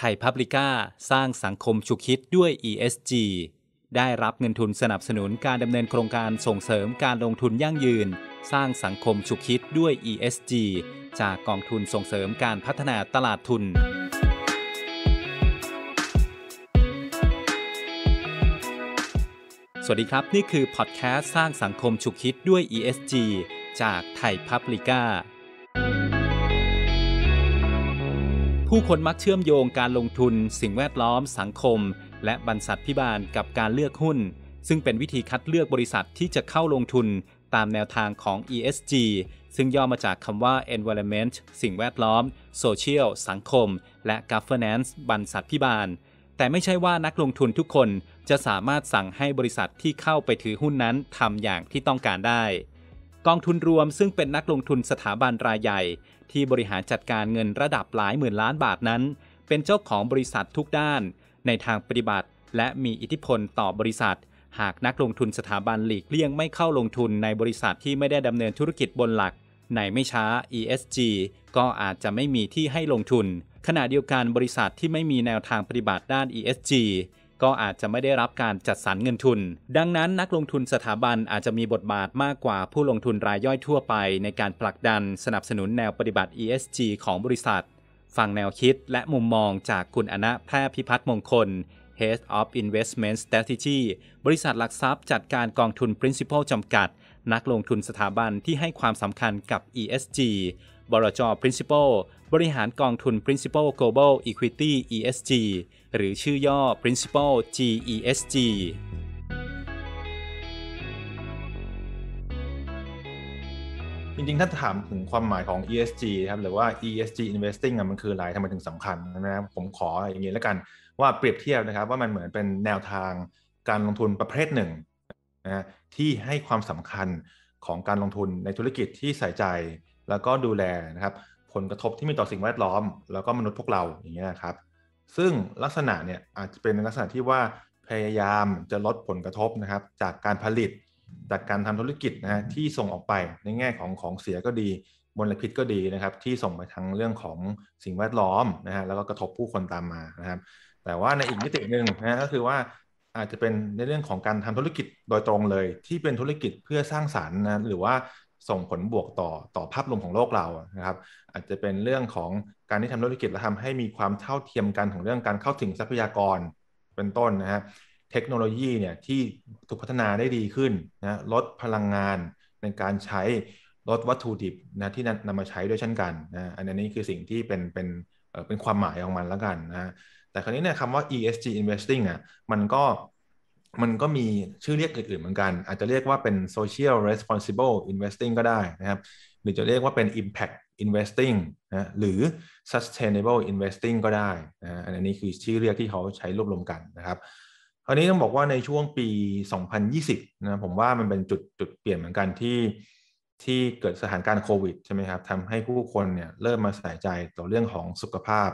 ไทยพับลิก้าสร้างสังคมฉุกคิดด้วย ESG ได้รับเงินทุนสนับสนุนการดำเนินโครงการส่งเสริมการลงทุนยั่งยืน สร้างสังคมฉุกคิดด้วย ESG จากกองทุนส่งเสริมการพัฒนาตลาดทุน สวัสดีครับ นี่คือพอดแคสต์สร้างสังคมฉุกคิดด้วย ESG จากไทยพับลิก้าผู้คนมักเชื่อมโยงการลงทุน สิ่งแวดล้อม สังคม และบรรษัทพิบาลกับการเลือกหุ้น ซึ่งเป็นวิธีคัดเลือกบริษัทที่จะเข้าลงทุนตามแนวทางของ ESG ซึ่งย่อมาจากคำว่า Environment สิ่งแวดล้อม Social สังคม และ Governance บรรษัทพิบาล แต่ไม่ใช่ว่านักลงทุนทุกคนจะสามารถสั่งให้บริษัทที่เข้าไปถือหุ้นนั้นทำอย่างที่ต้องการได้ กองทุนรวม ซึ่งเป็นนักลงทุนสถาบันรายใหญ่ที่บริหารจัดการเงินระดับหลายหมื่นล้านบาทนั้น เป็นเจ้าของบริษัททุกด้าน ในทางปฏิบัติ และมีอิทธิพลต่อบริษัท หากนักลงทุนสถาบันหลีกเลี่ยงไม่เข้าลงทุนในบริษัทที่ไม่ได้ดำเนินธุรกิจบนหลัก ในไม่ช้า ESG ก็อาจจะไม่มีที่ให้ลงทุนขณะเดียวกันบริษัทที่ไม่มีแนวทางปฏิบัติด้าน ESG ก็อาจจะไม่ได้รับการจัดสรรเงินทุน ดังนั้นนักลงทุนสถาบันอาจจะมีบทบาทมากกว่าผู้ลงทุนรายย่อยทั่วไปในการผลักดันสนับสนุนแนวปฏิบัติ ESG ของบริษัท ฟังแนวคิดและมุมมองจากคุณอนะแพร่พิพัฒน์มงคล Head of Investment Strategy บริษัทหลักทรัพย์จัดการกองทุน Principal จำกัด นักลงทุนสถาบันที่ให้ความสำคัญกับ ESG บรจ Principal บริหารกองทุน Principal Global Equity ESG หรือชื่อย่อ Principal GESG จริง ๆ ถ้าถามถึงความหมายของ ESG ครับ หรือว่า ESG investing มันคืออะไรทำไมถึงสำคัญนะครับ ผมขออย่างนี้แล้วกัน ว่าเปรียบเทียบนะครับ ว่ามันเหมือนเป็นแนวทางการลงทุนประเภทหนึ่งนะที่ให้ความสำคัญของการลงทุนในธุรกิจที่ใส่ใจแล้วก็ดูแลนะครับผลกระทบที่มีต่อสิ่งแวดล้อมแล้วก็มนุษย์พวกเราอย่างเงี้ยครับ ซึ่งลักษณะเนี่ยอาจจะเป็นลักษณะที่ว่าพยายามจะลดผลกระทบนะครับ จากการผลิต จากการทำธุรกิจนะฮะที่ส่งออกไปในแง่ของของเสียก็ดีมลพิษก็ดีนะครับ ที่ส่งไปทางเรื่องของสิ่งแวดล้อมนะฮะแล้วก็กระทบผู้คนตามมานะครับแต่ว่าในอีกมิติหนึ่งนะก็คือว่าอาจจะเป็นในเรื่องของการทำธุรกิจโดยตรงเลย ที่เป็นธุรกิจเพื่อสร้างสารรค์นะหรือว่าส่งผลบวกต่อต่อภาพรวมของโลกเรานะครับอาจจะเป็นเรื่องของการที่ทำธุรกิจและทำให้มีความเท่าเทียมกันของเรื่องการเข้าถึงทรัพยากรเป็นต้นนะฮะเทคโนโลยีเนี่ยที่ถูกพัฒนาได้ดีขึ้นนะลดพลังงานในการใช้ลดวัตถุดิบนะที่นำมาใช้ด้วยเช่นกันนะอันนี้คือสิ่งที่เป็นเป็นเป็นความหมายของมันแล้วกันนะแต่คราวนี้เนี่ยคำว่า ESG investing อ่ะมันก็มันก็มีชื่อเรียกอื่นๆเหมือนกัน อาจจะเรียกว่าเป็น social responsible investing ก็ได้นะครับหรือจะเรียกว่าเป็น impact investing นะหรือ sustainable investing ก็ได้นะอันนี้คือชื่อเรียกที่เขาใช้รวบรวมกันนะครับคราวนี้ต้องบอกว่าในช่วงปี 2020นะผมว่ามันเป็นจุดจุดเปลี่ยนเหมือนกันที่ที่เกิดสถานการณ์โควิดใช่ไหมครับทำให้ผู้คนเนี่ยเริ่มมาใส่ใจต่อเรื่องของสุขภาพ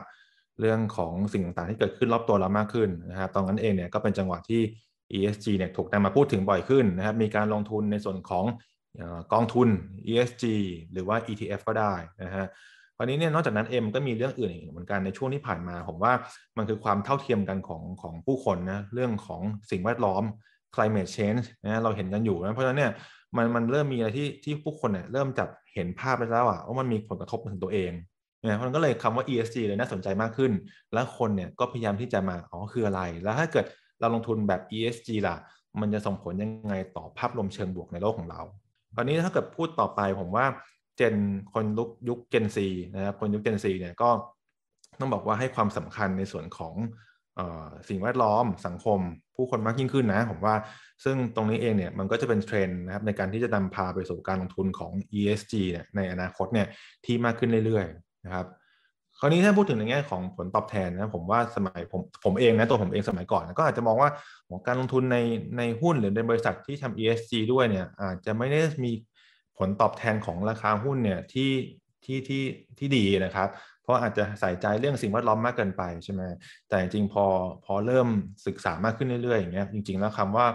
เรื่องของสิ่งต่างๆ ที่เกิดขึ้นรอบตัวเรามากขึ้นนะครับตอนนั้นเองเนี่ยก็เป็นจังหวะที่ ESG เนี่ยถูกนำมาพูดถึงบ่อยขึ้นนะครับ มีการลงทุนในส่วนของกองทุน ESG หรือว่า ETF ก็ได้นะฮะคราวนี้เนี่ยนอกจากนั้นเอ็มก็มีเรื่องอื่นอีกเหมือนกันในช่วงที่ผ่านมา ผมว่ามันคือความเท่าเทียมกันของของผู้คนนะเรื่องของสิ่งแวดล้อม climate change นะเราเห็นกันอยู่นะเพราะฉะนั้นเนี่ยมันมันเริ่มมีอะไรที่ที่ผู้คนเนี่ยเริ่มจับเห็นภาพไปแล้วอะว่ามันมีผลกระทบถึงตัวเองนะมันก็เลยคำว่า ESG เลยน่าสนใจมากขึ้น แล้วคนเนี่ยก็พยายามที่จะมาอ๋อคืออะไร แล้วถ้าเกิดเราลงทุนแบบ ESG ล่ะ มันจะส่งผลยังไงต่อภาพรวมเชิงบวกในโลกของเรา ตอนนี้ถ้าเกิดพูดต่อไปผมว่าเจนคนลุกยุคเจนซีนะครับ คนยุคเจนซีเนี่ย ก็ต้องบอกว่าให้ความสำคัญในส่วนของสิ่งแวดล้อมสังคมผู้คนมากยิ่งขึ้นนะผมว่าซึ่งตรงนี้เองเนี่ยมันก็จะเป็นเทรนด์นะครับในการที่จะนำพาไปสู่การลงทุนของ ESG เนี่ยในอนาคตเนี่ยที่มากขึ้นเรื่อย ๆ นะครับคราวนี้ถ้าพูดถึงในแง่ของผลตอบแทนนะผมว่าสมัยผมผมเองนะ ตัวผมเองสมัยก่อนก็อาจจะมองว่าการลงทุนในในหุ้นหรือในบริษัทที่ทำ ESG ด้วยเนี่ยอาจจะไม่ได้มีผลตอบแทนของราคาหุ้นเนี่ยที่ที่ที่ที่ดีนะครับ เพราะอาจจะใส่ใจเรื่องสิ่งแวดล้อมมากเกินไปใช่ไหมแต่จริงพอพอเริ่มศึกษามากขึ้นเรื่อยๆอย่างเงี้ยจริงๆแล้วคำว่า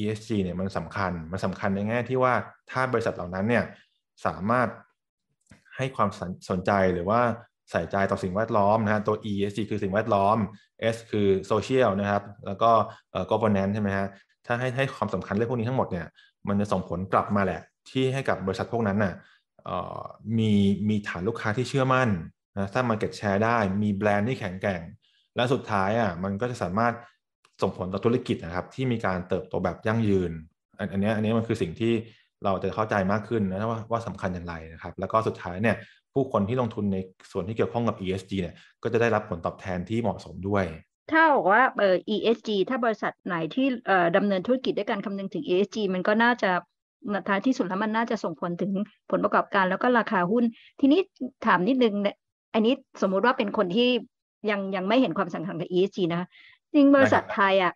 ESG เนี่ยมันสำคัญมันสำคัญในแง่ที่ว่าถ้าบริษัทเหล่านั้นเนี่ยสามารถให้ความสนใจหรือว่าใส่ใจต่อสิ่งแวดล้อมนะฮะตัว E S G คือสิ่งแวดล้อม S คือ social นะครับแล้วก็ governance ใช่ไหมฮะถ้าให้ให้ความสำคัญเรื่องพวกนี้ทั้งหมดเนี่ยมันจะส่งผลกลับมาแหละที่ให้กับบริษัทพวกนั้นนะ่ะมีมีฐานลูกค้าที่เชื่อมั่นนะสร้างมาเก็ตแชร์ได้ มีแบรนด์ที่แข็งแกร่ง และสุดท้ายอ่ะมันก็จะสามารถส่งผลต่อธุรกิจนะครับที่มีการเติบโตแบบยั่งยืนอันนี้อันนี้มันคือสิ่งที่เราจะเข้าใจมากขึ้นนะว่าว่าสำคัญอย่างไรนะครับแล้วก็สุดท้ายเนี่ยผู้คนที่ลงทุนในส่วนที่เกี่ยวข้องกับ ESG เนี่ย ก็จะได้รับผลตอบแทนที่เหมาะสมด้วย ถ้าบอกว่าเออ ESG ถ้าบริษัทไหนที่ดำดำเนินธุรกิจด้วยการคำนึงถึง ESG มันก็น่าจะท้ายที่สุดแล้วมันน่าจะส่งผลถึงผลประกอบการแล้วก็ราคาหุ้น ทีนี้ถามนิดนึงเนี่ยอันนี้สมมุติว่าเป็นคนที่ยังยังไม่เห็นความสำคัญกับ ESG นะจริงบริษัทไทยอ่ะ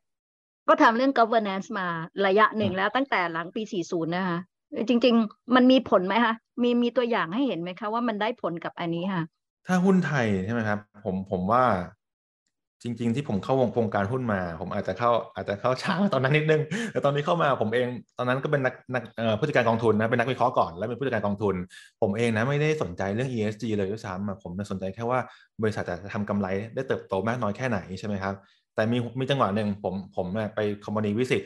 ก็ทำเรื่อง governance มาระยะหนึ่งแล้วตั้งแต่หลังปี 40 นะคะจริง ๆ มันมีผลไหมคะ มีมีตัวอย่างให้เห็นไหมคะ ว่ามันได้ผลกับอันนี้ค่ะ ถ้าหุ้นไทยใช่ไหมครับ ผมผมว่า จริง ๆ ที่ผมเข้าวงโครงการหุ้นมา ผมอาจจะเข้าอาจจะเข้าช้า ตอนนั้นนิดนึง แต่ตอนนี้เข้ามาผมเอง ตอนนั้นก็เป็นนักนักผู้จัดการกองทุนนะเป็นนักวิเคราะห์ก่อนแล้วเป็นผู้จัดการกองทุน ผมเองนะไม่ได้สนใจเรื่อง ESG เลยด้วยซ้ำผมสนใจแค่ว่าบริษัทจะทำกำไร ได้เติบโตมากน้อยแค่ไหนใช่ไหมครับ แต่มีมีจังหวะหนึ่งผมผมไปคอมมานีวิสิต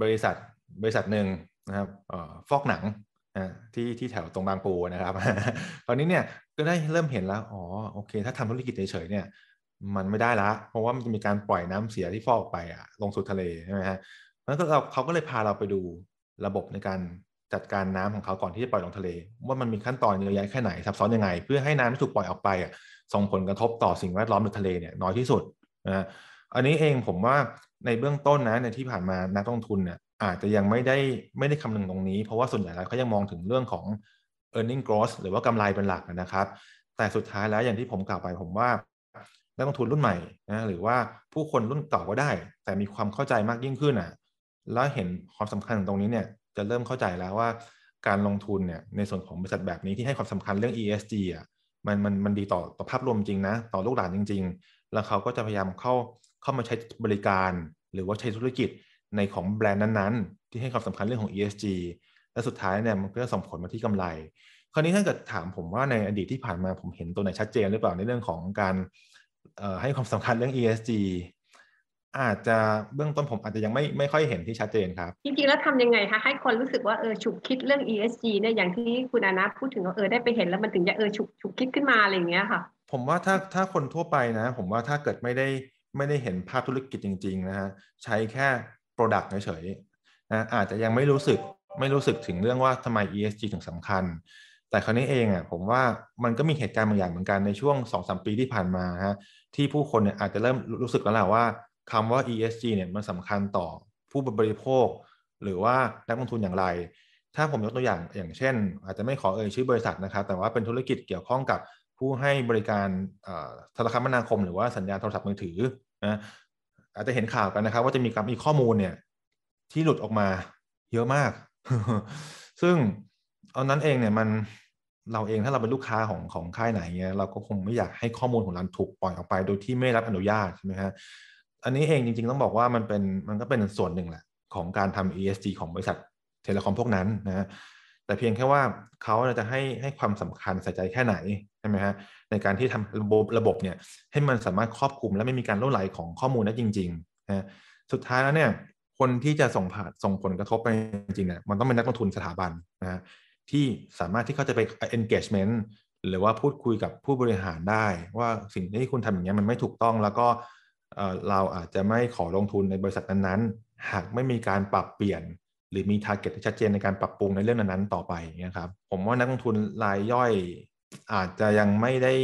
บริษัท บริษัทหนึ่งนะครับฟอกหนังที่ที่แถวตรงบางปูนะครับตอนนี้เนี่ยก็ได้เริ่มเห็นแล้วอ๋อโอเค ถ้าทำธุรกิจเฉยๆเนี่ยมันไม่ได้ละเพราะว่ามันจะมีการปล่อยน้ำเสียที่ฟอกไปอะลงสู่ทะเลใช่ไหมฮะเพราะนั้นเราเขาก็เลยพาเราไปดูระบบในการจัดการน้ำของเขาก่อนที่จะปล่อยลงทะเล ว่ามันมีขั้นตอนเยอะแยะแค่ไหนซับซ้อนยังไง เพื่อให้น้ำที่ถูกปล่อยออกไปอ่ะส่งผลกระทบต่อสิ่งแวดล้อมในทะเลเนี่ยน้อยที่สุดนะอันนี้เองผมว่าในเบื้องต้นนะในที่ผ่านมานักลงทุนเนี่ยอาจจะยังไม่ได้ไม่ได้คำนึงตรงนี้ เพราะว่าส่วนใหญ่แล้วเขายังมองถึงเรื่องของ e a r n i n g growth หรือว่ากำไรเป็นหลักนะครับ แต่สุดท้ายแล้วอย่างที่ผมกล่าวไปผมว่านักลงทุนรุ่นใหม่นะหรือว่าผู้คนรุ่นเก่าก็ได้ แต่มีความเข้าใจมากยิ่งขึ้นอ่ะแล้วเห็นความสำคัญของตรงนี้เนี่ยจะเริ่มเข้าใจแล้วว่าการลงทุนเนี่ยในส่วนของบริษัทแบบนี้ที่ให้ความสำคัญเรื่อง ESG อ่ะมันมันมันดีต่อต่อภาพรวมจริงนะต่อลูกหลานจริง ๆ แล้วเขาก็จะพยายามเข้าเข้ามาใช้บริการ หรือว่าใช้ธุรกิจในของแบรนด์นั้นๆ ที่ให้ความสำคัญเรื่องของ ESG และสุดท้ายเนี่ยมันก็ส่งผลมาที่กำไร คราวนี้ถ้าเกิดถามผมว่าในอดีตที่ผ่านมาผมเห็นตัวไหนชัดเจนหรือเปล่าในเรื่องของการให้ความสำคัญเรื่อง ESG อาจจะเบื้องต้นผมอาจจะยังไม่ไม่ค่อยเห็นที่ชัดเจนครับจริงๆแล้วทำยังไงคะให้คนรู้สึกว่าเออฉุกคิดเรื่อง ESG เนี่ยอย่างที่คุณอานะพูดถึงว่าเออได้ไปเห็นแล้วมันถึงจะเออฉุกฉุกคิดขึ้นมาอะไรอย่างเงี้ยค่ะผมว่าถ้าถ้าคนทั่วไปนะผมว่าถ้าเกิดไม่ได้ไม่ได้เห็นภาพธุรกิจจริงๆนะฮะใช้แค่ Product เฉยๆนะอาจจะยังไม่รู้สึกไม่รู้สึกถึงเรื่องว่าทำไม ESG ถึงสำคัญ แต่คราวนี้เองอ่ะผมว่ามันก็มีเหตุการณ์บางอย่างเหมือนกันในช่วง 2-3 ปีที่ผ่านมาฮะที่ผู้คนเนี่ยอาจจะเริ่มรู้สึกแล้วแหละว่าคำว่า ESG เนี่ยมันสำคัญต่อผู้บริโภคหรือว่านักลงทุนอย่างไร ถ้าผมยกตัวอย่างอย่างเช่น อาจจะไม่ขอเอ่ยชื่อบริษัทนะครับแต่ว่าเป็นธุรกิจเกี่ยวข้องกับผู้ให้บริการโทรคมนาคม หรือว่าสัญญาณโทรศัพท์มือถือนะอาจจะเห็นข่าวกันนะครับว่าจะมีการมีข้อมูลเนี่ย ที่หลุดออกมาเยอะมาก ซึ่งเอานั้นเองเนี่ยมันเราเองถ้าเราเป็นลูกค้าของของค่ายไหนเงี้ยเราก็คงไม่อยากให้ข้อมูลของเราถูกปล่อยออกไปโดยที่ไม่รับอนุญาตใช่ไหมฮะอันนี้เองจริงๆต้องบอกว่ามันเป็นมันก็เป็นส่วนหนึ่งแหละของการทำ ESG ของบริษัทเทเลคอมพวกนั้นนะแต่เพียงแค่ว่าเขาจะให้ให้ความสำคัญใส่ใจแค่ไหนใช่ไหมฮะในการที่ทำระบบระบบเนี่ยให้มันสามารถครอบคลุมและไม่มีการล่นไหลของข้อมูลนั้จริงๆนะสุดท้ายแล้วเนี่ยคนที่จะส่งผ่านส่งผลกระทบไปจริงเนี่ยมันต้องเป็นนักลงทุนสถาบันนะฮะที่สามารถที่เขาจะไป engagement หรือว่าพูดคุยกับผู้บริหารได้ ว่าสิ่งที่คุณทำอย่างเงี้ยมันไม่ถูกต้องแล้วก็เราอาจจะไม่ขอลงทุนในบริษัทนั้นๆหากไม่มีการปรับเปลี่ยนหรือมีทาร์เก็ตที่ชัดเจนในการปรับปรุงในเรื่องนั้นๆ ต่อไปนะครับผมว่านักลงทุนรายย่อยอาจจะยังไม่ได้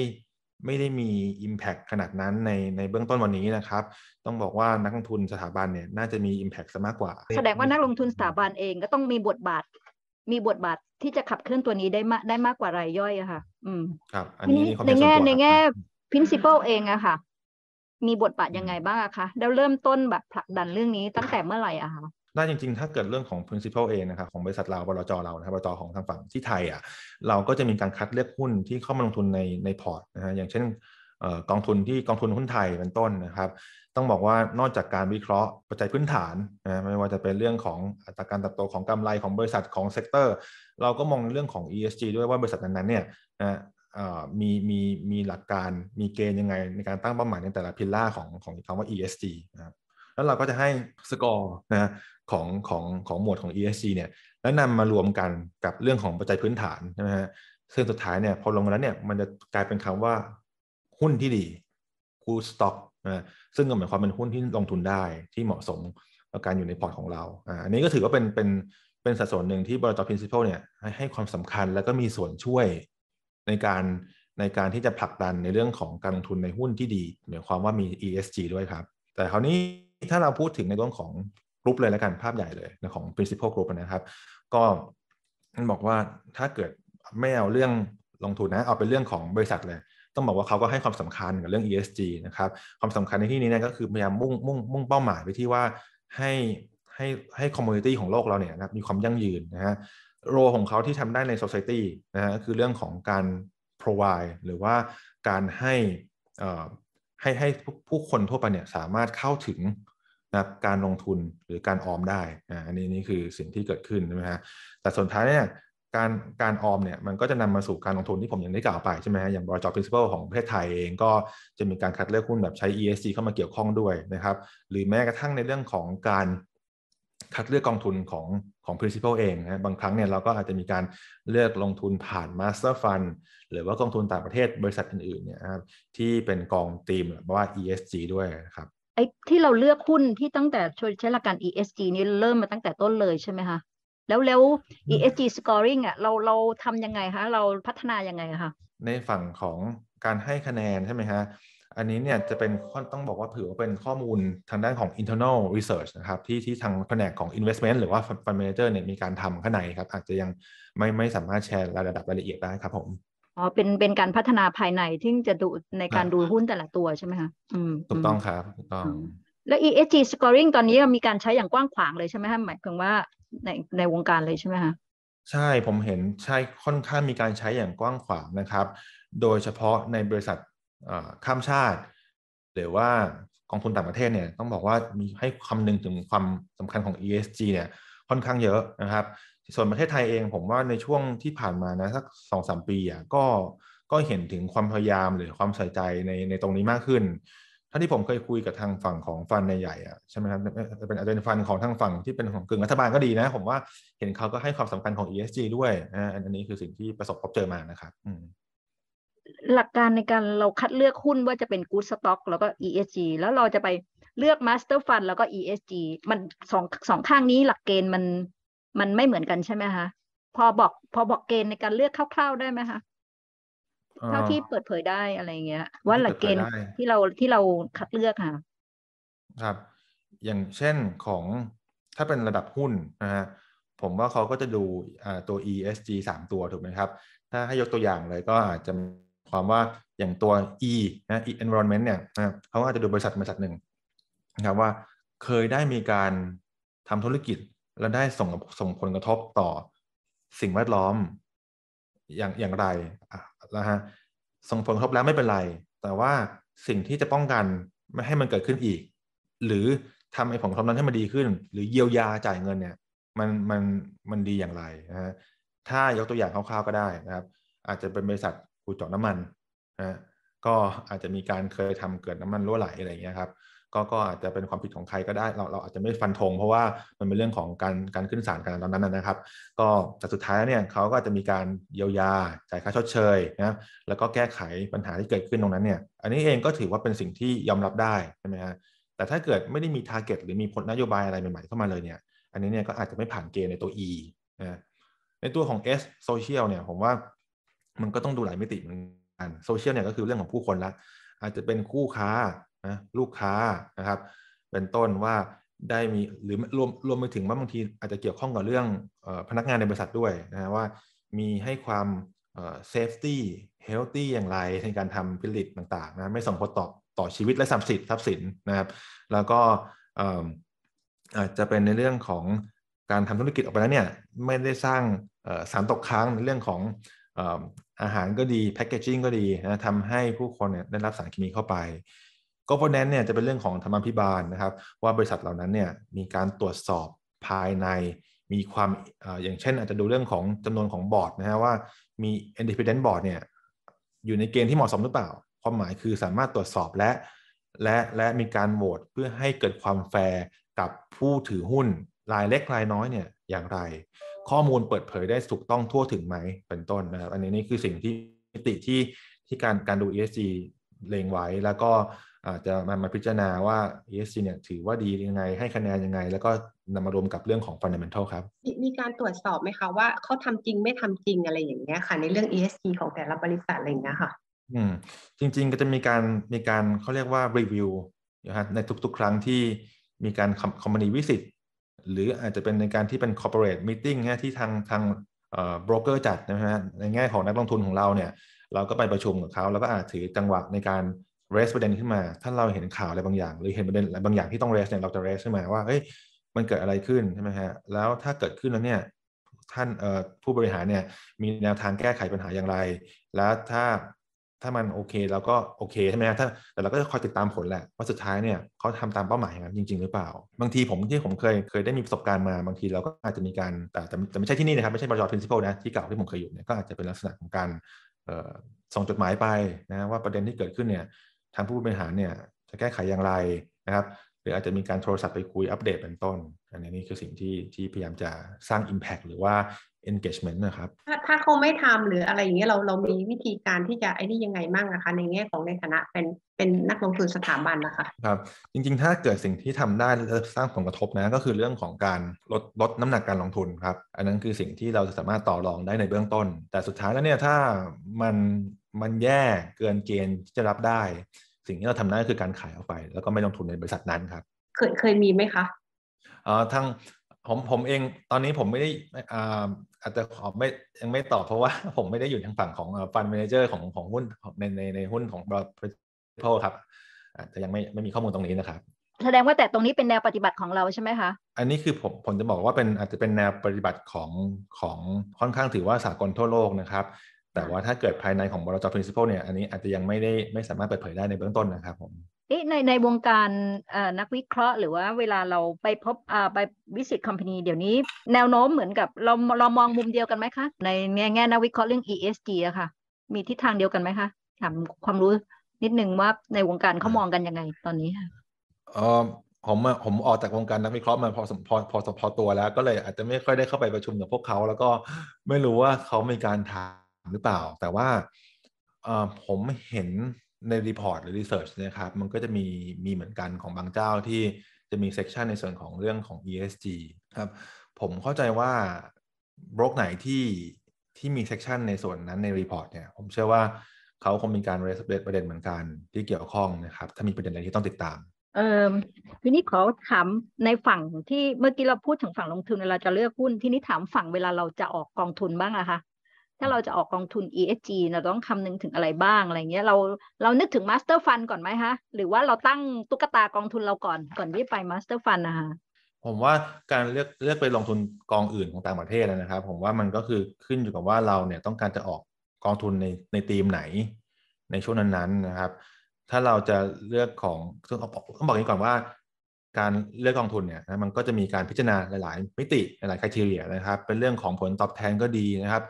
ไม่ได้มี Impact ขนาดนั้น ในในเบื้องต้นวันนี้นะครับ ต้องบอกว่านักลงทุนสถาบันเนี่ย น่าจะมี Impact ซะมากกว่า แสดงว่านักลงทุนสถาบันเอง ก็ต้องมีบทบาทมีบทบาท ที่จะขับเคลื่อนตัวนี้ได้มากได้มากกว่ารายย่อยอะค่ะ อืม ครับ อันนี้ในแง่ในแง่ principle เองอะค่ะ มีบทบาทยังไงบ้างอะคะแล้วเริ่มต้นแบบผลักดันเรื่องนี้ตั้งแต่เมื่อไหร่อะคะได้จริง ๆ ถ้าเกิดเรื่องของ principal เองนะครับของบริษัทเราบลจเรานะครับบลจของทางฝั่งที่ไทยอ่ะ เราก็จะมีการคัดเลือกหุ้นที่เข้ามาลงทุนในในพอร์ตนะฮะอย่างเช่นกองทุนที่กองทุนหุ้นไทยเป็นต้นนะครับ ต้องบอกว่านอกจากการวิเคราะห์ปัจจัยพื้นฐานนะ ไม่ว่าจะเป็นเรื่องของอัตราการเติบโตของกำไรของบริษัทของเซกเตอร์ เราก็มองในเรื่องของ ESG ด้วยว่าบริษัทนั้นๆ เนี่ยนะมีมีมีหลักการมีเกณฑ์ยังไงในการตั้งเป้าหมายในแต่ละพิลล่าของของคำว่า ESG นะครับแล้วเราก็จะให้สกอร์นะของของของหมวดของ ESG เนี่ยแล้วนำมารวมกันกับเรื่องของปัจจัยพื้นฐานใช่ไหมฮะซึ่งสุดท้ายเนี่ยพอลงมาแล้วเนี่ยมันจะกลายเป็นคำว่าหุ้นที่ดีกูสต็อกนะซึ่งก็หมายความเป็นหุ้นที่ลงทุนได้ที่เหมาะสมกับการอยู่ในพอร์ตของเราอันนี้ก็ถือว่าเป็นเป็นเป็นสัดส่วนหนึ่งที่บริษัทพินซิเ p a เนี่ยให้ความสำคัญแล้วก็มีส่วนช่วยในการในการที่จะผลักดันในเรื่องของการลงทุนในหุ้นที่ดีหมายความว่ามี ESG ด้วยครับ แต่คราวนี้ถ้าเราพูดถึงในเรื่องของกรุ๊ปเลยแล้วกัน ภาพใหญ่เลยของ principal group นะครับ ก็มันบอกว่าถ้าเกิดไม่เอาเรื่องลงทุนนะ เอาเป็นเรื่องของบริษัทเลย ต้องบอกว่าเขาก็ให้ความสำคัญกับเรื่อง ESG นะครับ ความสำคัญในที่นี้เนี่ยก็คือพยายามมุ่งมุ่งมุ่งเป้าหมายไปที่ว่าให้ให้ให้คอมมูนิตี้ของโลกเราเนี่ยนะมีความยั่งยืนนะฮะโรของเขาที่ทำได้ใน society นะฮะคือเรื่องของการ provide หรือว่าการให้ให้ให้ผู้คนทั่วไปเนี่ยสามารถเข้าถึงนะการลงทุนหรือการออมได้นะอันนี้นี่คือสิ่งที่เกิดขึ้นใช่ไหมฮะแต่สุดท้ายเนี่ยการการออมเนี่ยมันก็จะนำมาสู่การลงทุนที่ผมยังได้กล่าวไปใช่ไหมฮะอย่างบริจอ principle ของประเทศไทยเองก็จะมีการคัดเลือกหุ้นแบบใช้ ESG เข้ามาเกี่ยวข้องด้วยนะครับ หรือแม้กระทั่งในเรื่องของการคัดเลือกกองทุนของของ principal เองนะบางครั้งเนี่ยเราก็อาจจะมีการเลือกลงทุนผ่าน master fund หรือว่ากองทุนต่างประเทศบริษัทอื่น ๆเนี่ยครับที่เป็นกองทีมว่า ESG ด้วยครับไอ้ที่เราเลือกหุ้นที่ตั้งแต่ใช้หลักการ ESG นี้เริ่มมาตั้งแต่ต้นเลยใช่ไหมคะแล้วแล้ว ESG scoring อ่ะเราเราทำยังไงคะเราพัฒนายังไงคะในฝั่งของการให้คะแนนใช่ไหมฮะอันนี้เนี่ยจะเป็นต้องบอกว่าถือว่าเป็นข้อมูลทางด้านของ internal research นะครับ ที่ที่ทางแผนกของ investment หรือว่า fund manager เนี่ยมีการทำข้างในครับ อาจจะยังไม่ไม่สามารถแชร์ระดับรายละเอียดได้ครับผมอ๋อเป็นเป็นการพัฒนาภายในที่จะดูในการดูหุ้นแต่ละตัวใช่ไหมคะอืมถูกต้องครับถูกต้องแล้ว ESG scoring ตอนนี้มีการใช้อย่างกว้างขวางเลยใช่ไหมคะหมายถึงว่าในในวงการเลยใช่ไหมคะใช่ผมเห็นใช่ค่อนข้างมีการใช้อย่างกว้างขวางนะครับ โดยเฉพาะในบริษัทข้ามชาติ หรือว่ากองทุนต่างประเทศเนี่ยต้องบอกว่ามีให้คำนึงถึงความสำคัญของ ESG เนี่ยค่อนข้างเยอะนะครับ ส่วนประเทศไทยเองผมว่าในช่วงที่ผ่านมานะสักสองสามปีอ่ะก็ก็เห็นถึงความพยายามหรือความใส่ใจในในตรงนี้มากขึ้นท่าที่ผมเคยคุยกับทางฝั่งของฟันใหญ่อ่ะใช่ไหมครับ เป็นอาจจะเป็นฟันของทางฝั่งที่เป็นของกึ่งรัฐบาลก็ดีนะ ผมว่าเห็นเขาก็ให้ความสำคัญของ ESG ด้วยอันนี้คือสิ่งที่ประสบพบเจอมานะครับหลักการในการเราคัดเลือกหุ้นว่าจะเป็น good stock แล้วก็ ESG แล้วเราจะไปเลือก master fund แล้วก็ ESG มันสองสองข้างนี้หลักเกณฑ์มันมันไม่เหมือนกันใช่ไหมคะ พอบอกพอบอกเกณฑ์ในการเลือกคร่าว ๆ ได้ไหมคะเท่าที่เปิดเผยได้อะไรเงี้ยว่าหลักเกณฑ์ที่เราที่เราคัดเลือกค่ะ ครับ อย่างเช่นของถ้าเป็นระดับหุ้นนะฮะผมว่าเขาก็จะดูตัว ESG สามตัวถูกไหมครับถ้าให้ยกตัวอย่างเลยก็อาจจะความว่าอย่างตัว E นะ E environment เนี่ยนะเขาอาจจะดูบริษัทบริษัทหนึ่งนะครับว่าเคยได้มีการ ทำธุรกิจและได้ส่งส่งผลกระทบต่อสิ่งแวดล้อม อย่างอย่างไรนะฮะส่งผลกระทบแล้วไม่เป็นไร แต่ว่าสิ่งที่จะป้องกันไม่ให้มันเกิดขึ้นอีก หรือทำไอ้ผลกระทบนั้นให้มันดีขึ้น หรือเยียวยาจ่ายเงินเนี่ยมันมันมันดีอย่างไรนะฮะถ้ายกตัวอย่างคร่าวๆก็ได้นะครับ อาจจะเป็นบริษัทขุดเจาะน้ำมันนะก็อาจจะมีการเคยทำเกิดน้ำมันรั่วไหลอะไรอย่างเงี้ยครับก็ก็อาจจะเป็นความผิดของใครก็ได้เราเราอาจจะไม่ฟันธงเพราะว่ามันเป็นเรื่องของการการขึ้นศาลกันตอนนั้นนะครับก็แต่สุดท้ายเนี่ยเขาก็จะมีการเยียวยาจ่ายค่าชดเชยนะแล้วก็แก้ไขปัญหาที่เกิดขึ้นตรงนั้นเนี่ยอันนี้เองก็ถือว่าเป็นสิ่งที่ยอมรับได้ใช่ไหมฮะแต่ถ้าเกิดไม่ได้มีทาร์เก็ตหรือมีผลนโยบายอะไรใหม่ๆเข้ามาเลยเนี่ยอันนี้เนี่ยก็อาจจะไม่ผ่านเกณฑ์ในตัว E นะในตัวของ S social เนี่ยผมว่ามันก็ต้องดูหลายมิติเหมือนกันโซเชียลเนี่ยก็คือเรื่องของผู้คนละอาจจะเป็นคู่ค้านะลูกค้านะครับ เป็นต้นว่าได้มีหรือรวมรวมไปถึงว่าบางทีอาจจะเกี่ยวข้องกับเรื่องพนักงานในบริษัทด้วยนะว่ามีให้ความเซฟตี้เฮลตี้อย่างไร ในการทำผลิตต่างๆนะ ไม่ส่งผลต่อต่อชีวิต และทรัพย์สินทรัพย์สินนะครับแล้วก็อาจจะเป็นในเรื่องของการทำธุรกิจออกไปแล้วเนี่ยไม่ได้สร้างสารตกค้างในเรื่องของอาหารก็ดีแพคเกจิ้งก็ดีนะทำให้ผู้คนเนี่ยได้รับสารเคมีเข้าไป ก็เพราะนั้นเนี่ยจะเป็นเรื่องของธรรมาิบาลนะครับ ว่าบริษัทเหล่านั้นเนี่ยมีการตรวจสอบภายในมีความอย่างเช่นอาจจะดูเรื่องของจำนวนของบอร์ดนะฮะว่ามี independent board เนี่ยอยู่ในเกณฑ์ที่เหมาะสมหรือเปล่า ความหมายคือสามารถตรวจสอบและและและมีการโหวตเพื่อให้เกิดความแฟร์กับผู้ถือหุ้นรายเล็กรายน้อยเนี่ยอย่างไร ข้อมูลเปิดเผยได้ถูกต้องทั่วถึงไหม เป็นต้นนะครับ อันนี้นี่คือสิ่งที่มิติที่ที่การการดู ESG เลงไว้แล้วก็อาจจะมามาพิจารณาว่า ESG เนี่ยถือว่าดียังไงให้คะแนนยังไง แล้วก็นำมารวมกับเรื่องของ fundamental ครับ มีการตรวจสอบไหมคะ ว่าเขาทำจริงไม่ทำจริงอะไรอย่างเงี้ยค่ะในเรื่อง ESG ของแต่ละบริษัทอะไรอย่างเงี้ยค่ะอืมจริงๆก็จะมีการมีการเขาเรียกว่ารีวิวนะฮะในทุก ๆครั้งที่มีการคอมมานีวิสิตหรืออาจจะเป็นในการที่เป็น corporate meeting นะที่ทางทางอบร broker จัดนะฮะในแง่ของนักลงทุนของเราเนี่ย เราก็ไปประชุมกับเขาแล้วก็อาจถือจังหวะในการ r a i s ประเด็นขึ้นมา ถ้าเราเห็นข่าวอะไรบางอย่าง หรือเห็นประเด็นอะไรบางอย่างที่ต้อง r a i s เนี่ยเราจะ r a i s ขึ้นมาว่าเฮ้ยมันเกิดอะไรขึ้นใช่ไหมฮะแล้วถ้าเกิดขึ้นแล้วเนี่ยท่านผู้บริหารเนี่ยมีแนวทางแก้ไขปัญหาอย่างไร แล้วถ้าถ้ามันโอเคเราก็โอเคใช่ไหมถ้าแต่เราก็จะคอยติดตามผลแหละว่าสุดท้ายเนี่ยเขาทำตามเป้าหมายอย่างนั้นจริงๆหรือเปล่า บางทีผมที่ผมเคยเคยได้มีประสบการณ์มา บางทีเราก็อาจจะมีการแต่แต่ไม่ใช่ที่นี่นะครับไม่ใช่บริษัท principle นะที่เก่าที่ผมเคยอยู่เนี่ยก็อาจจะเป็นลักษณะของการส่งจดหมายไปนะว่าประเด็นที่เกิดขึ้นเนี่ยทางผู้บริหารเนี่ยจะแก้ไขอย่างไรนะครับหรืออาจจะมีการโทรศัพท์ไปคุยอัปเดตเป็นต้นอันนี้คือสิ่งที่ที่พยายามจะสร้าง Impact หรือว่า engagement นะครับถ้าถ้าเขาไม่ทำหรืออะไรอย่างเงี้ยเราเรามีวิธีการที่จะไอ้นี่ยังไงบ้างนะคะ ในแง่ของในฐานะเป็นเป็นนักลงทุนสถาบันนะคะ ครับจริงๆ ถ้าเกิดสิ่งที่ทำได้สร้างผลกระทบนะก็คือเรื่องของการลดลดน้ำหนักการลงทุนครับอันนั้นคือสิ่งที่เราจะสามารถต่อรองได้ในเบื้องต้น แต่สุดท้ายแล้วเนี่ยถ้ามันมันแย่เกินเกณฑ์ที่จะรับได้ สิ่งที่เราทำได้คือการขายออกไป แล้วก็ไม่ลงทุนในบริษัทนั้นครับเคยเคยมีไหมคะอ่อทางผมผมเองตอนนี้ผมไม่ได้อ่าอาจจะขอไม่ยังไม่ตอบเพราะว่าผมไม่ได้อยู่ทางฝั่งของฟันเมนเจอร์ของของหุ้นในในในหุ้นของบริโภคครับอาจจะยังไม่ไม่มีข้อมูลตรงนี้นะครับ แสดงว่าแต่ตรงนี้เป็นแนวปฏิบัติของเราใช่ไหมคะ อันนี้คือ ผมผมจะบอกว่าเป็นอาจจะเป็นแนวปฏิบัติของของค่อนข้างถือว่าสากลทั่วโลกนะครับ แต่ว่าถ้าเกิดภายในของบริษัท principal เนี่ยอันนี้อาจจะยังไม่ได้ไม่สามารถเปิดเผยได้ในเบื้องต้นนะครับผมในในวงการนักวิเคราะห์ หรือว่าเวลาเราไปพบไปวิสิตคอมพานีเดี๋ยวนี้ แนวโน้มเหมือนกับเราเรามองมุมเดียวกันไหมคะ ในแง่แง่นักวิเคราะห์เรื่อง ESG อะค่ะ มีทิศทางเดียวกันไหมคะถามความรู้นิดนึงว่าในวงการเขามองกันยังไง ตอนนี้ค่ะผมผมออกจากวงการนักวิเคราะห์มาพอพอพอพอตัวแล้วก็เลยอาจจะไม่ค่อยได้เข้าไปประชุมกับพวกเขาแล้วก็ไม่รู้ว่าเขามีการถามหรือเปล่า แต่ว่าผมเห็นในรีพอร์ต หรือ รีเสิร์ชนะครับมันก็จะมีมีเหมือนกันของบางเจ้าที่จะมีเซกชันในส่วนของเรื่องของ ESG ครับ ผมเข้าใจว่าบล็อกไหนที่ที่มีเซกชันในส่วนนั้นในรีพอร์ตเนี่ย ผมเชื่อว่าเขาคงมีการเรสประเด็นเหมือนกันที่เกี่ยวข้องนะครับถ้ามีประเด็นอะไรที่ต้องติดตามเออทีนี้ขอถาม ในฝั่งที่เมื่อกี้เราพูดถึงฝั่งลงทุนเราจะเลือกหุ้น ทีนี้ถามฝั่งเวลาเราจะออกกองทุนบ้างอะคะถ้าเราจะออกกองทุน ESG เราต้องคำนึงถึงอะไรบ้างอะไรเงี้ยเราเรานึกถึง Master Fund ก่อนไหมคะหรือว่าเราตั้งตุ๊กตากองทุนเราก่อนก่อนที่ไป Master Fund นะคะผมว่าการเลือกเลือกไปลงทุนกองอื่นของต่างประเทศนะครับ ผมว่ามันก็คือขึ้นอยู่กับว่าเราเนี่ยต้องการจะออกกองทุนในในธีมไหน ในช่วงนั้นๆนะครับ ถ้าเราจะเลือกของต้องบอกนี้ก่อนว่า การเลือกกองทุนเนี่ยนะมันก็จะมีการพิจารณาหลายๆมิติหลายๆคุณเรียนะครับ เป็นเรื่องของผลตอบแทนก็ดีนะครับ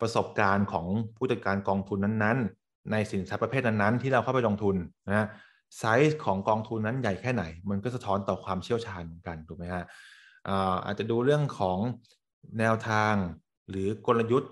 ประสบการณ์ของผู้จัดการกองทุนนั้นๆ ในสินทรัพย์ประเภทนั้นๆ ที่เราเข้าไปลงทุนนะไซส์ของกองทุนนั้นใหญ่แค่ไหน มันก็สะท้อนต่อความเชี่ยวชาญเหมือนกันถูกไหมฮะอาจจะดูเรื่องของแนวทางหรือกลยุทธ์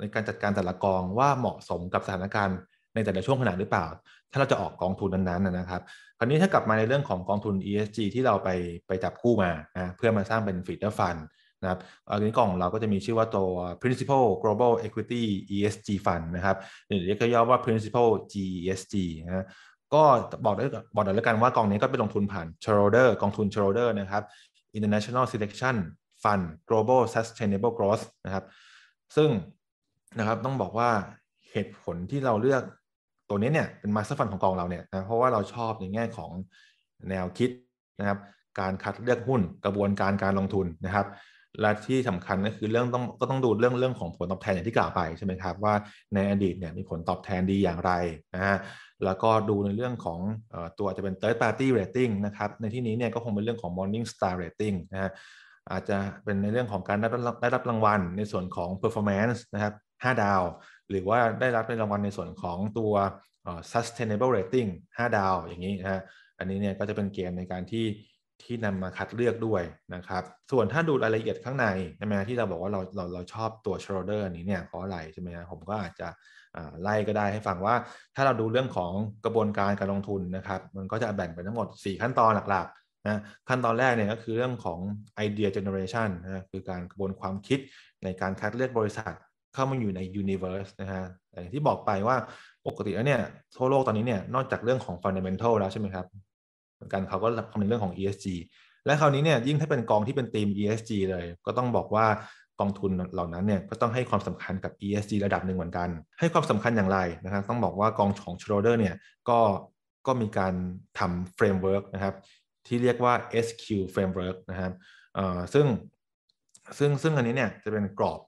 ในการจัดการแต่ละกองว่าเหมาะสมกับสถานการณ์ในแต่ละช่วงขนาดหรือเปล่า ถ้าเราจะออกกองทุนนั้นๆนะครับคราวนี้ถ้ากลับมาในเรื่องของกองทุน ESG ที่เราไปไปจับคู่มานะเพื่อมาสร้างเป็นฟีดเดอร์ฟันเนะครับอันนกล่องเราก็จะมีชื่อว่าตัว principal global equity ESG fund นะครับหรือเรียกย่อว่า principal GESG นะก็บอกได้บอกได้แล้วกันว่ากองนี้ก็เป็นลงทุนผ่าน c h a r e h o d e r กองทุน c h a r e h o d e r นะครับ International Selection Fund Global Sustainable Growth นะครับ ซึ่งนะครับต้องบอกว่าเหตุผลที่เราเลือกตัวนี้เนี่ยเป็น master fund ของกองเราเนี่ยนะเพราะว่าเราชอบในแง่ของแนวคิดนะครับ การคัดเลือกหุ้นกระบวนการการลงทุนนะครับและที่สำคัญก็คือเรื่องต้องก็ต้องดูเรื่องเรื่องของผลตอบแทนอย่างที่กล่าวไปใช่ไหมครับว่าในอดีตเนี่ยมีผลตอบแทนดีอย่างไรนะฮะแล้วก็ดูในเรื่องของตัวจะเป็น third party rating นะครับในที่นี้เนี่ยก็คงเป็นเรื่องของ morning star rating นะฮะอาจจะเป็นในเรื่องของการได้รับได้รับรางวัลในส่วนของ performance นะครับ5ดาว หรือว่าได้รับในรางวัลในส่วนของตัว sustainable rating 5 ดาว อย่างนี้นะฮะอันนี้เนี่ยก็จะเป็นเกณฑ์ในการที่ที่นำมาคัดเลือกด้วยนะครับ ส่วนถ้าดูรายละเอียดข้างในใช่ไหมที่เราบอกว่าเราเราเราชอบตัวชโรเดอร์นี้เนี่ยเพราะอะไรใช่ไหมฮะผมก็อาจจะไล่ก็ได้ให้ฟังว่าถ้าเราดูเรื่องของกระบวนการการลงทุนนะครับ มันก็จะแบ่งไปทั้งหมด 4 ขั้นตอนหลักๆนะขั้นตอนแรกเนี่ยก็คือเรื่องของไอเดียเจเนอเรชันนะคือการกระบวนความคิดในการคัดเลือกบริษัทเข้ามาอยู่ในยูนิเวอร์สนะฮะอย่างที่บอกไปว่าปกติแล้วเนี่ยทั่วโลกตอนนี้เนี่ยนอกจากเรื่องของฟันเดเมนทัลแล้วใช่ไหมครับเหมือนกันเขาก็ทำในเรื่องของ ESG และคราวนี้เนี่ยยิ่งถ้าเป็นกองที่เป็นธีม ESG เลย ก็ต้องบอกว่ากองทุนเหล่านั้นเนี่ยก็ต้องให้ความสำคัญกับ ESG ระดับหนึ่งเหมือนกันให้ความสำคัญอย่างไรนะครับต้องบอกว่ากองของชโรเดอร์เนี่ยก็ก็มีการทำเฟรมเวิร์กนะครับที่เรียกว่า SQ Framework นะครับซึ่งซึ่งซึ่งอันนี้เนี่ยจะเป็นกรอบ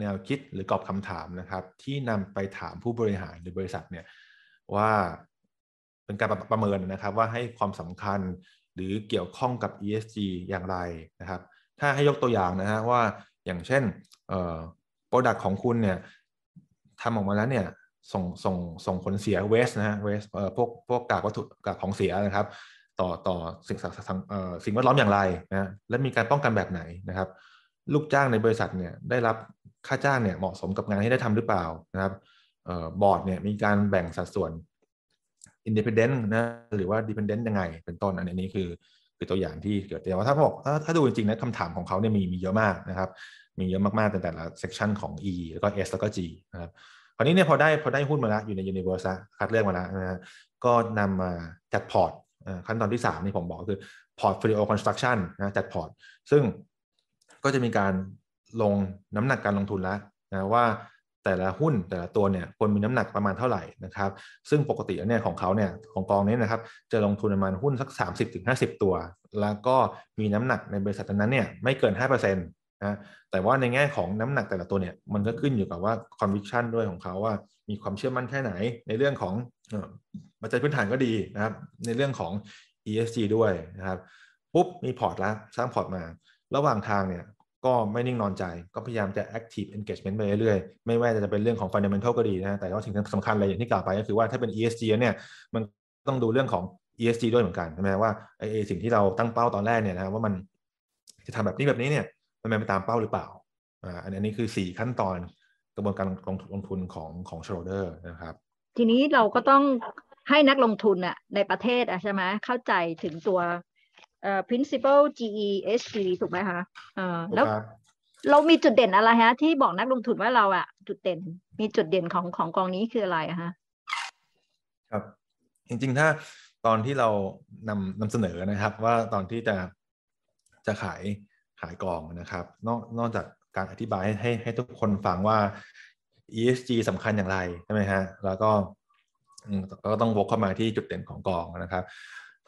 แนวคิดหรือกรอบคำถามนะครับที่นำไปถามผู้บริหารหรือบริษัทเนี่ยว่าเป็นการประเมินนะครับว่าให้ความสำคัญหรือเกี่ยวข้องกับ ESG อย่างไรนะครับถ้าให้ยกตัวอย่างนะฮะว่าอย่างเช่นโปรดักต์ของคุณเนี่ยทำออกมาแล้วเนี่ยส่งส่งส่งผลเสียเวสนะฮะเวสพวกพวกกากวัตถุกากของเสียนะครับต่อต่อสิ่งสสิ่งแวดล้อมอย่างไรนะและมีการป้องกันแบบไหนนะครับ ลูกจ้างในบริษัทเนี่ยได้รับค่าจ้างเนี่ยเหมาะสมกับงานที่ได้ทำหรือเปล่านะครับออบอร์ดเนี่ยมีการแบ่งสัดส่วนอินดิพเดนต์นะหรือว่าดิพเดนต์ยังไง เป็นต้นอันนี้คือคือตัวอย่างที่เกิดแต่ว่าถ้าบอกถ้าดูจริงๆนะคำถามของเขาเนี่ยมีมีเยอะมากนะครับมีเยอะมากๆแต่แต่ละเซกชันของ E แล้วก็ S แล้วก็ G นะครับคราวนี้เนี่ยพอได้พอได้หุ้นมาแล้วอยู่ในยูนิเวอร์สคัดเลือกมาแล้วนะฮะก็นำมาจัดพอร์ตขั้นตอนที่3นี่ผมบอกคือพอร์ตฟิลิโอคอนสตรักชั่นนะจัดพอร์ตซึ่งก็จะมีการลงน้ำหนักการลงทุนแล้วนะว่าแต่ละหุ้นแต่ละตัวเนี่ยควรมีน้ำหนักประมาณเท่าไหร่นะครับ ซึ่งปกติเนี่ยของเขาเนี่ยของกองนี้นะครับจะลงทุนประมาณหุ้นสัก 30-50 ตัว แล้วก็มีน้ำหนักในบริษัทนั้นเนี่ยไม่เกิน5%นะแต่ว่าในแง่ของน้ำหนักแต่ละตัวเนี่ยมันก็ขึ้นอยู่กับว่า conviction ด้วยของเขาว่ามีความเชื่อมั่นแค่ไหนในเรื่องของปัจจัยพื้นฐานก็ดีนะครับในเรื่องของ ESG ด้วยนะครับปุ๊บมีพอร์ตละสร้างพอร์ตมาระหว่างทางเนี่ยก็ไม่นิ่งนอนใจก็พยายามจะ active engagement ไปเรื่อยๆไม่ว่าจะเป็นเรื่องของ fundamental ก็ดีนะแต่ว่าสิ่งสำคัญเลยอย่างที่กล่าวไปก็คือว่าถ้าเป็น ESG เนี่ยมันต้องดูเรื่องของ ESG ด้วยเหมือนกันใช่ไหมว่าไอ้สิ่งที่เราตั้งเป้าตอนแรกเนี่ยนะว่ามันจะทำแบบนี้แบบนี้เนี่ยมันเป็นไปตามเป้าหรือเปล่าอ่า อันนี้คือ 4 ขั้นตอนกระบวนการลงทุนของของชโรเดอร์นะครับทีนี้เราก็ต้องให้นักลงทุนอะในประเทศอะใช่ไหมเข้าใจถึงตัวเอ่อ principal GESG ถูกไหมคะเอ่อแล้วเรามีจุดเด่นอะไรฮะ ที่บอกนักลงทุนว่าเราอะจุดเด่นมีจุดเด่นของของกองนี้คืออะไรฮะครับ จริงๆถ้าตอนที่เรานำนำเสนอนะครับ ว่าตอนที่จะจะขายขายกองนะครับนอกนอกจากการอธิบายให้ให้ทุกคนฟังว่า ESG สำคัญอย่างไรใช่ไหมฮะแล้วก็ ก็ต้องวกเข้ามาที่จุดเด่นของกองนะครับ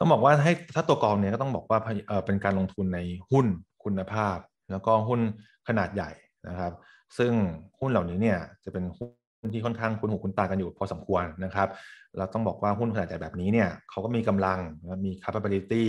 ต้องบอกว่าให้ถ้าตัวกองเนี่ยก็ต้องบอกว่าเป็นการลงทุนในหุ้นคุณภาพ แล้วก็หุ้นขนาดใหญ่นะครับซึ่งหุ้นเหล่านี้เนี่ยจะเป็นหุ้นที่ค่อนข้างคุ้นหูคุ้นตากันอยู่พอสมควรนะครับ เราต้องบอกว่าหุ้นขนาดใหญ่แบบนี้เนี่ยเขาก็มีกำลังมี capability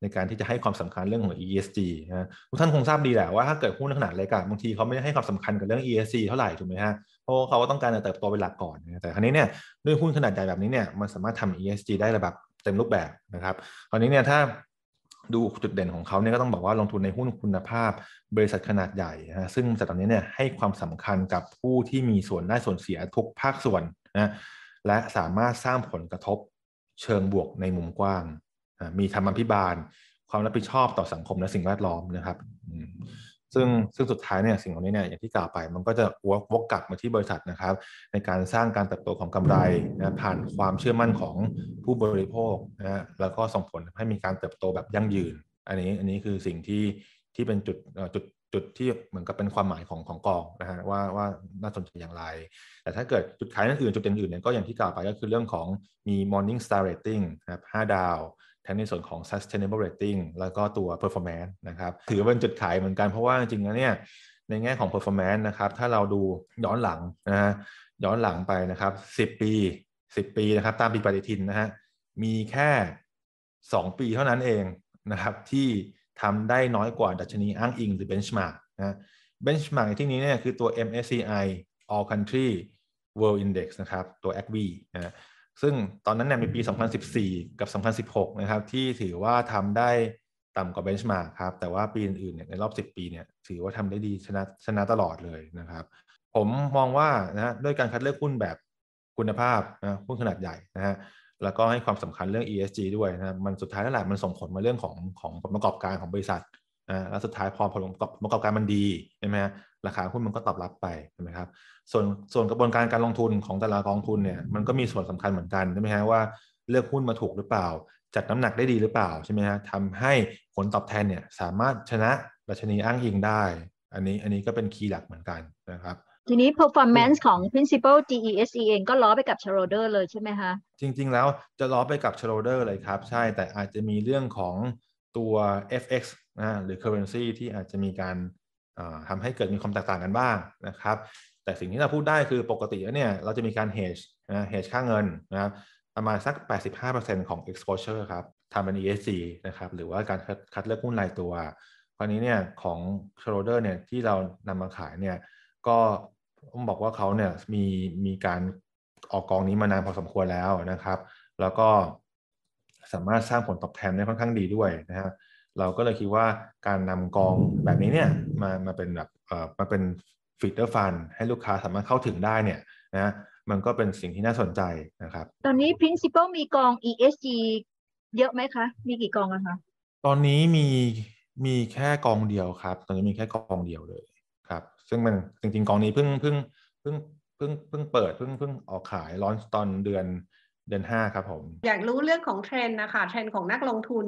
ในการที่จะให้ความสำคัญเรื่องของ ESG นะทุกท่านคงทราบดีแหละว่าถ้าเกิดหุ้นขนาดเล็กอะบางทีเขาไม่ได้ให้ความสำคัญกับเรื่อง ESG เท่าไหร่ถูกไหมฮะเพราะเขาต้องการเติบโตเป็นหลักก่อนแต่ครั้นี้เนี่ยด้วยหุ้นขนาดใหญ่แบบนี้เนี่ยมันสามารถทำ ESG ได้ระดับเต็มรูปแบบนะครับ ตอนนี้เนี่ยถ้าดูจุดเด่นของเขาเนี่ยก็ต้องบอกว่าลงทุนในหุ้นคุณภาพบริษัทขนาดใหญ่นะซึ่งสัตว์ต่วนี้เนี่ยให้ความสำคัญกับผู้ที่มีส่วนได้ส่วนเสียทุกภาคส่วนนะและสามารถสร้างผลกระทบเชิงบวกในมุมกว้าง มีธรรมพิบาล ความรับผิดชอบต่อสังคมและสิ่งแวดล้อมนะครับซึ่งซึ่งสุดท้ายเนี่ยสิ่งเหล่านี้เนี่ยอย่างที่กล่าวไปมันก็จะวกวกกลับมาที่บริษัทนะครับ ในการสร้างการเติบโตของกำไรนะผ่านความเชื่อมั่นของผู้บริโภคนะแล้วก็ส่งผลให้มีการเติบโตแบบยั่งยืน อันนี้อันนี้คือสิ่งที่ที่เป็นจุดจุดจุดที่เหมือนกับเป็นความหมายของของกองนะฮะว่าว่าน่าสนใจอย่างไร แต่ถ้าเกิดจุดขายอื่นจุดเอื่นเนี่ยก็อย่างที่กล่าวไปก็คือเรื่องของมี Morning Star Rating นะครับ5ดาวทั้งในส่วนของ sustainable rating แล้วก็ตัว performance นะครับ ถือเป็นจุดขายเหมือนกัน เพราะว่าจริงๆเนี่ย ในแง่ของ performance นะครับ ถ้าเราดูย้อนหลังนะฮะ ย้อนหลังไปนะครับ 10 ปี 10 ปีนะครับ ตามปีปฏิทินนะฮะ มีแค่ 2 ปีเท่านั้นเองนะครับ ที่ทำได้น้อยกว่าดัชนีอ้างอิงหรือ benchmark นะ benchmark ในที่นี้เนี่ยคือตัว MSCI All Country World Index นะครับ ตัว ACV นะซึ่งตอนนั้นเนี่ยในปี 2014 กับ 2016 นะครับ ที่ถือว่าทำได้ต่ำกว่าเบนช์มาร์กครับ แต่ว่าปีอื่นๆเนี่ยในรอบ 10 ปีเนี่ยถือว่าทำได้ดีชนะชนะตลอดเลยนะครับ ผมมองว่านะด้วยการคัดเลือกหุ้นแบบคุณภาพนะหุ้นขนาดใหญ่นะฮะแล้วก็ให้ความสำคัญเรื่อง ESG ด้วยนะมันสุดท้ายแล้วแหละมันส่งผลมาเรื่องของของผลประกอบการของบริษัทนะแล้วสุดท้ายพอผลประกอบการมันดีใช่ไหมฮะราคาหุ้นมันก็ตอบรับไปใช่ไหมครับส่วนส่วนกระบวนการการลงทุนของแต่ละกองทุนเนี่ย มันก็มีส่วนสำคัญเหมือนกันใช่ไหมฮะว่าเลือกหุ้นมาถูกหรือเปล่า จัดน้ำหนักได้ดีหรือเปล่าใช่ไหมฮะทำให้ผลตอบแทนเนี่ย สามารถชนะรัชนีอ้างอิงได้ อันนี้อันนี้ก็เป็นคีย์หลักเหมือนกันนะครับทีนี้ performance ของ principal GESE เองก็ล้อไปกับ shareholder เลยใช่ไหมคะจริงๆ แล้วจะล้อไปกับ shareholder เลยครับใช่แต่อาจจะมีเรื่องของตัว FX นะหรือ currency ที่อาจจะมีการทำให้เกิดมีความแตกต่างกันบ้างนะครับ แต่สิ่งที่เราพูดได้คือปกติแล้วเนี่ยเราจะมีการ hedge นะ hedge ค่าเงินนะครับประมาณสัก 85%ของ exposure ครับทำเป็น ESG นะครับหรือว่าการคัดเลือกหุ้นรายตัวคราวนี้เนี่ยของ s โรเดอร์เนี่ยที่เรานำมาขายเนี่ยก็ผมบอกว่าเขาเนี่ยมีมีการออกกองนี้มานานพอสมควรแล้วนะครับ แล้วก็สามารถสร้างผลตอบแทนได้ค่อนข้างดีด้วยนะครับเราก็เลยคิดว่าการนำกองแบบนี้เนี่ย มามาเป็นแบบเอ่อมาเป็นฟิลเตอร์ฟันให้ลูกค้าสามารถเข้าถึงได้เนี่ยนะมันก็เป็นสิ่งที่น่าสนใจนะครับ ตอนนี้ p r i n c i p l e มีกอง ESG เยอะไหมคะ มีกี่กองอะคะตอนนี้มีมีแค่กองเดียวครับ ตอนนี้มีแค่กองเดียวเลยครับ ซึ่งมันจริงๆกองนี้เพิ่งเพิ่งเพิ่งเพิ่งเพิ่งเปิดเพิ่งเพิ่งออกขายร้อนตอนเดือนเดือน5ครับ ผมอยากรู้เรื่องของเทรนนะคะเทรนของนักลงทุน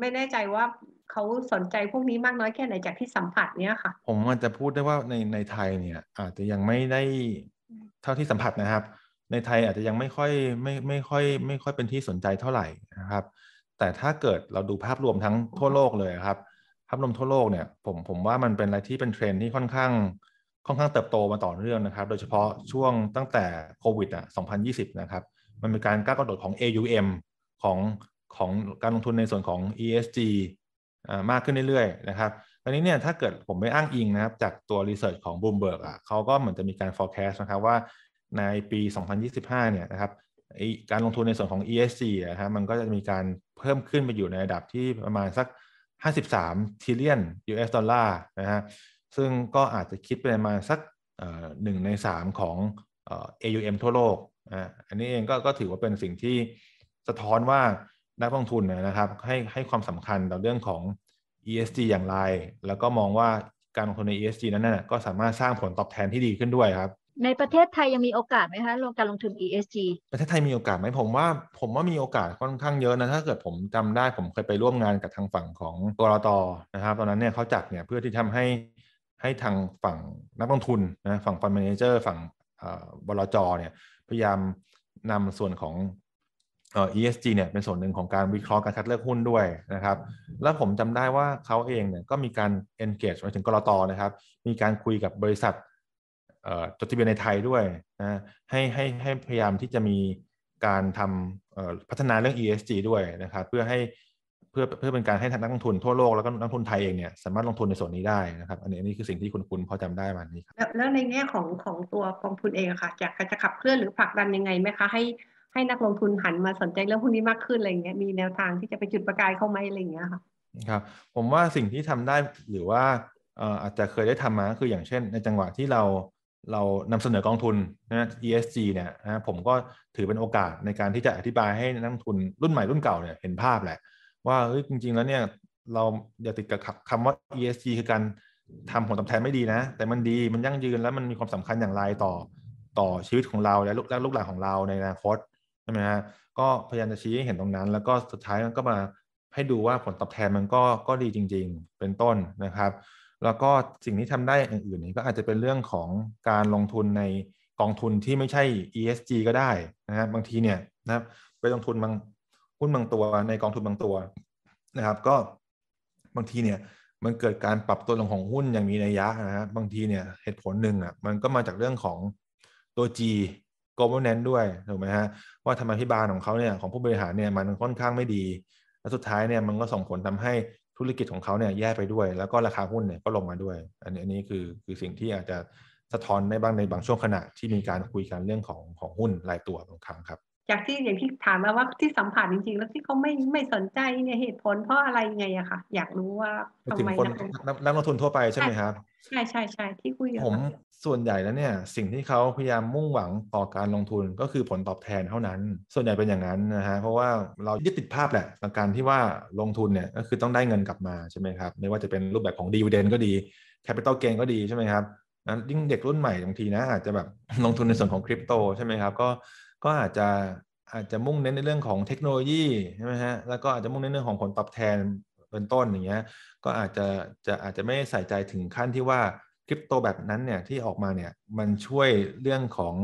ไม่แน่ใจว่าเขาสนใจพวกนี้มากน้อยแค่ไหนจากที่สัมผัสเนี้ยค่ะผมอาจจะพูดได้ว่าในในไทยเนี่ยอาจจะยังไม่ได้เท่าที่สัมผัสนะครับ ในไทยอาจจะยังไม่ค่อยไม่ไม่ค่อยไม่ค่อยเป็นที่สนใจเท่าไหร่นะครับแต่ถ้าเกิดเราดูภาพรวมทั้งทั่วโลกเลยครับภาพรวมทั่วโลกเนี่ยผมผมว่ามันเป็นอะไรที่เป็นเทรนที่ค่อนข้างค่อนข้างเติบโตมาต่อเนื่องนะครับโดยเฉพาะช่วงตั้งแต่โควิดอ่ะ2020 นะครับมันเป็นการก้าวกระโดดของ AUM ของของการลงทุนในส่วนของ ESG มากขึ้นเรื่อยๆนะครับตอนนี้เนี่ยถ้าเกิดผมไปอ้างอิงนะครับจากตัวรีเสิร์ชของ Bloomberg อ่ะเขาก็เหมือนจะมีการ forecast นะครับว่าในปี 2025เนี่ยนะครับการลงทุนในส่วนของ ESG นะครับมันก็จะมีการเพิ่มขึ้นไปอยู่ในระดับที่ประมาณสัก 53 trillion US ดอลลาร์นะฮะซึ่งก็อาจจะคิดเป็นประมาณสักหนึ่งใน 3 ของ AUM ทั่วโลกอ่อันนี้เองก็ก็ถือว่าเป็นสิ่งที่สะท้อนว่านักลงทุนนะครับให้ให้ความสำคัญต่อเรื่องของ ESG อย่างไร แล้วก็มองว่าการลงทุนใน ESG นั้นนะก็สามารถสร้างผลตอบแทนที่ดีขึ้นด้วยครับ ในประเทศไทยยังมีโอกาสไหมคะการลงทุน ESG ประเทศไทยมีโอกาสไหมผมว่า ผมว่ามีโอกาสค่อนข้างเยอะนะถ้าเกิดผมจำได้ผมเคยไปร่วมงานกับทางฝั่งของกรตนะครับตอนนั้นเนี่ยเขาจัดเนี่ยเพื่อที่ทำให้ให้ทางฝั่งนักลงทุนนะฝั่งฟันเมนเจอร์ฝั่งบลจเนี่ยพยายามนำส่วนของเออ ESG เนี่ย เป็นส่วนหนึ่งของการวิเคราะห์การคัดเลือกหุ้นด้วยนะครับ แล้วผมจำได้ว่าเขาเองเนี่ยก็มีการ engage มาถึงกรตนะครับ มีการคุยกับบริษัทจดทะเบียนในไทยด้วยนะให้ให้ให้พยายามที่จะมีการทำพัฒนาเรื่อง ESG ด้วยนะครับ เพื่อให้เพื่อเพื่อเป็นการให้นักลงทุนทั่วโลก แล้วก็นักทุนไทยเองเนี่ยสามารถลงทุนในส่วนนี้ได้นะครับอันนี้อันนี้คือสิ่งที่คุณคุณพอจำได้มานี้ครับแล้วในแง่ของของตัวกองทุนเองค่ะจะจะขับเคลื่อนหรือผลักดันยังไงไหมคะให้ให้นักลงทุนหันมาสนใจเรื่องพวกนี้มากขึ้นอะไรเงี้ยมีแนวทางที่จะไปจุดประกายเข้าไหมอะไรเงี้ยค่ะครับผมว่าสิ่งที่ทำได้หรือว่าอาจจะเคยได้ทำมาคืออย่างเช่น ในจังหวะที่เราเรานำเสนอกองทุนนะ ESG เนี่ยนะผมก็ถือเป็นโอกาสในการที่จะอธิบายให้นักทุนรุ่นใหม่รุ่นเก่าเนี่ยเห็นภาพแหละว่าเฮ้ยจริงๆแล้วเนี่ยเราอย่าติดกับคำว่า ESG คือการทำผลตอบแทนไม่ดีนะ แต่มันดีมันยั่งยืนแล้วมันมีความสำคัญอย่างไรต่อต่อชีวิตของเราและลูกและลูกหลานของเราในอนาคตใช่ไหมฮะก็พยายามจะชี้ให้เห็นตรงนั้น แล้วก็สุดท้ายก็มาให้ดูว่าผลตอบแทนมันก็ก็ดีจริง ๆเป็นต้นนะครับ แล้วก็สิ่งที่ทำได้อย่างอื่นนี่ก็อาจจะเป็นเรื่องของการลงทุนในกองทุนที่ไม่ใช่ ESG ก็ได้นะฮะบางทีเนี่ยนะครับไปลงทุนบางหุ้นบางตัวในกองทุนบางตัวนะครับก็บางทีเนี่ยมันเกิดการปรับตัวลงของหุ้นอย่างมีนัยยะนะฮะบางทีเนี่ยเหตุผลหนึ่งอ่ะมันก็มาจากเรื่องของตัว G governance ด้วยถูกไหมฮะว่าธรรมาภิบาลของเขาเนี่ย ของผู้บริหารเนี่ยมันค่อนข้างไม่ดี และสุดท้ายเนี่ยมันก็ส่งผลทำให้ธุรกิจของเขาเนี่ยแย่ไปด้วย แล้วก็ราคาหุ้นเนี่ยก็ลงมาด้วยอันนี้อันนี้คือคือสิ่งที่อาจจะสะท้อนในบางในบางช่วงขณะที่มีการคุยกันเรื่องของของหุ้นรายตัวบางครั้งครับจากที่อย่างที่ถามมาว่าที่สัมผัสจริงๆ แล้วที่เขาไม่ไม่สนใจเนี่ยเหตุผลเพราะอะไรไงอะค่ะ อยากรู้ว่าทำไมนักลงทุนทั่วไปใช่ไหมครับ ใช่ใช่ใช่ที่คุยผมส่วนใหญ่แล้วเนี่ยสิ่งที่เขาพยายามมุ่งหวังต่อการลงทุนก็คือผลตอบแทนเท่านั้น ส่วนใหญ่เป็นอย่างนั้นนะฮะเพราะว่าเรายึดติดภาพแหละในการที่ว่าลงทุนเนี่ยก็คือต้องได้เงินกลับมาใช่ไหมครับไม่ว่าจะเป็นรูปแบบของดีเวเดนก็ดีแคปิตอลเกนก็ดีใช่ไหมครับยิ่งเด็กรุ่นใหม่บางทีนะอาจจะแบบลงทุนในส่วนของคริปโต ใช่ไหมครับก็ก็อาจจะอาจจะมุ่งเน้นในเรื่องของเทคโนโลยีใช่ไหมฮะ แล้วก็อาจจะมุ่งเน้นเรื่องของผลตอบแทนเป็นต้นอย่างเงี้ย ก็อาจจะจะอาจจะไม่ใส่ใจถึงขั้นที่ว่าคริปโตแบบนั้นเนี่ยที่ออกมาเนี่ยมันช่วยเรื่องของ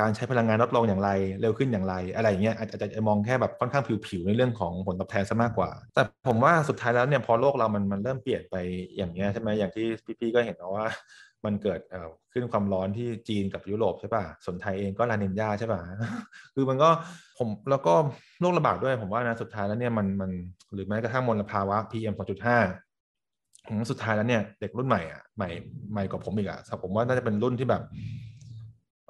การใช้พลังงานลดลงอย่างไรเร็วขึ้นอย่างไร อะไรอย่างเงี้ยอาจจะมองแค่แบบค่อนข้างผิวๆในเรื่องของผลตอบแทนซะมากกว่า แต่ผมว่าสุดท้ายแล้วเนี่ยพอโลกเรามันมันเริ่มเปลี่ยนไปอย่างเงี้ยใช่ไหมอย่างที่พี่ๆก็เห็นนะว่ามันเกิดขึ้นความร้อนที่จีนกับยุโรปใช่ป่ะส่วนไทยเองก็ลาเนยนยาใช่ป่ะคือมันก็ผมแล้วก็โรคระบาดด้วยผมว่านะสุดท้ายแล้วเนี่ยมันมันหรือแม้กระทั่งมลภาวะ PM 2.5็มสุดท้ายแล้วเนี่ย เด็กรุ่นใหม่อ่ะใหม่ใหม่กว่าผมอีกอ่ะผมว่าน่าจะเป็นรุ่นที่แบบ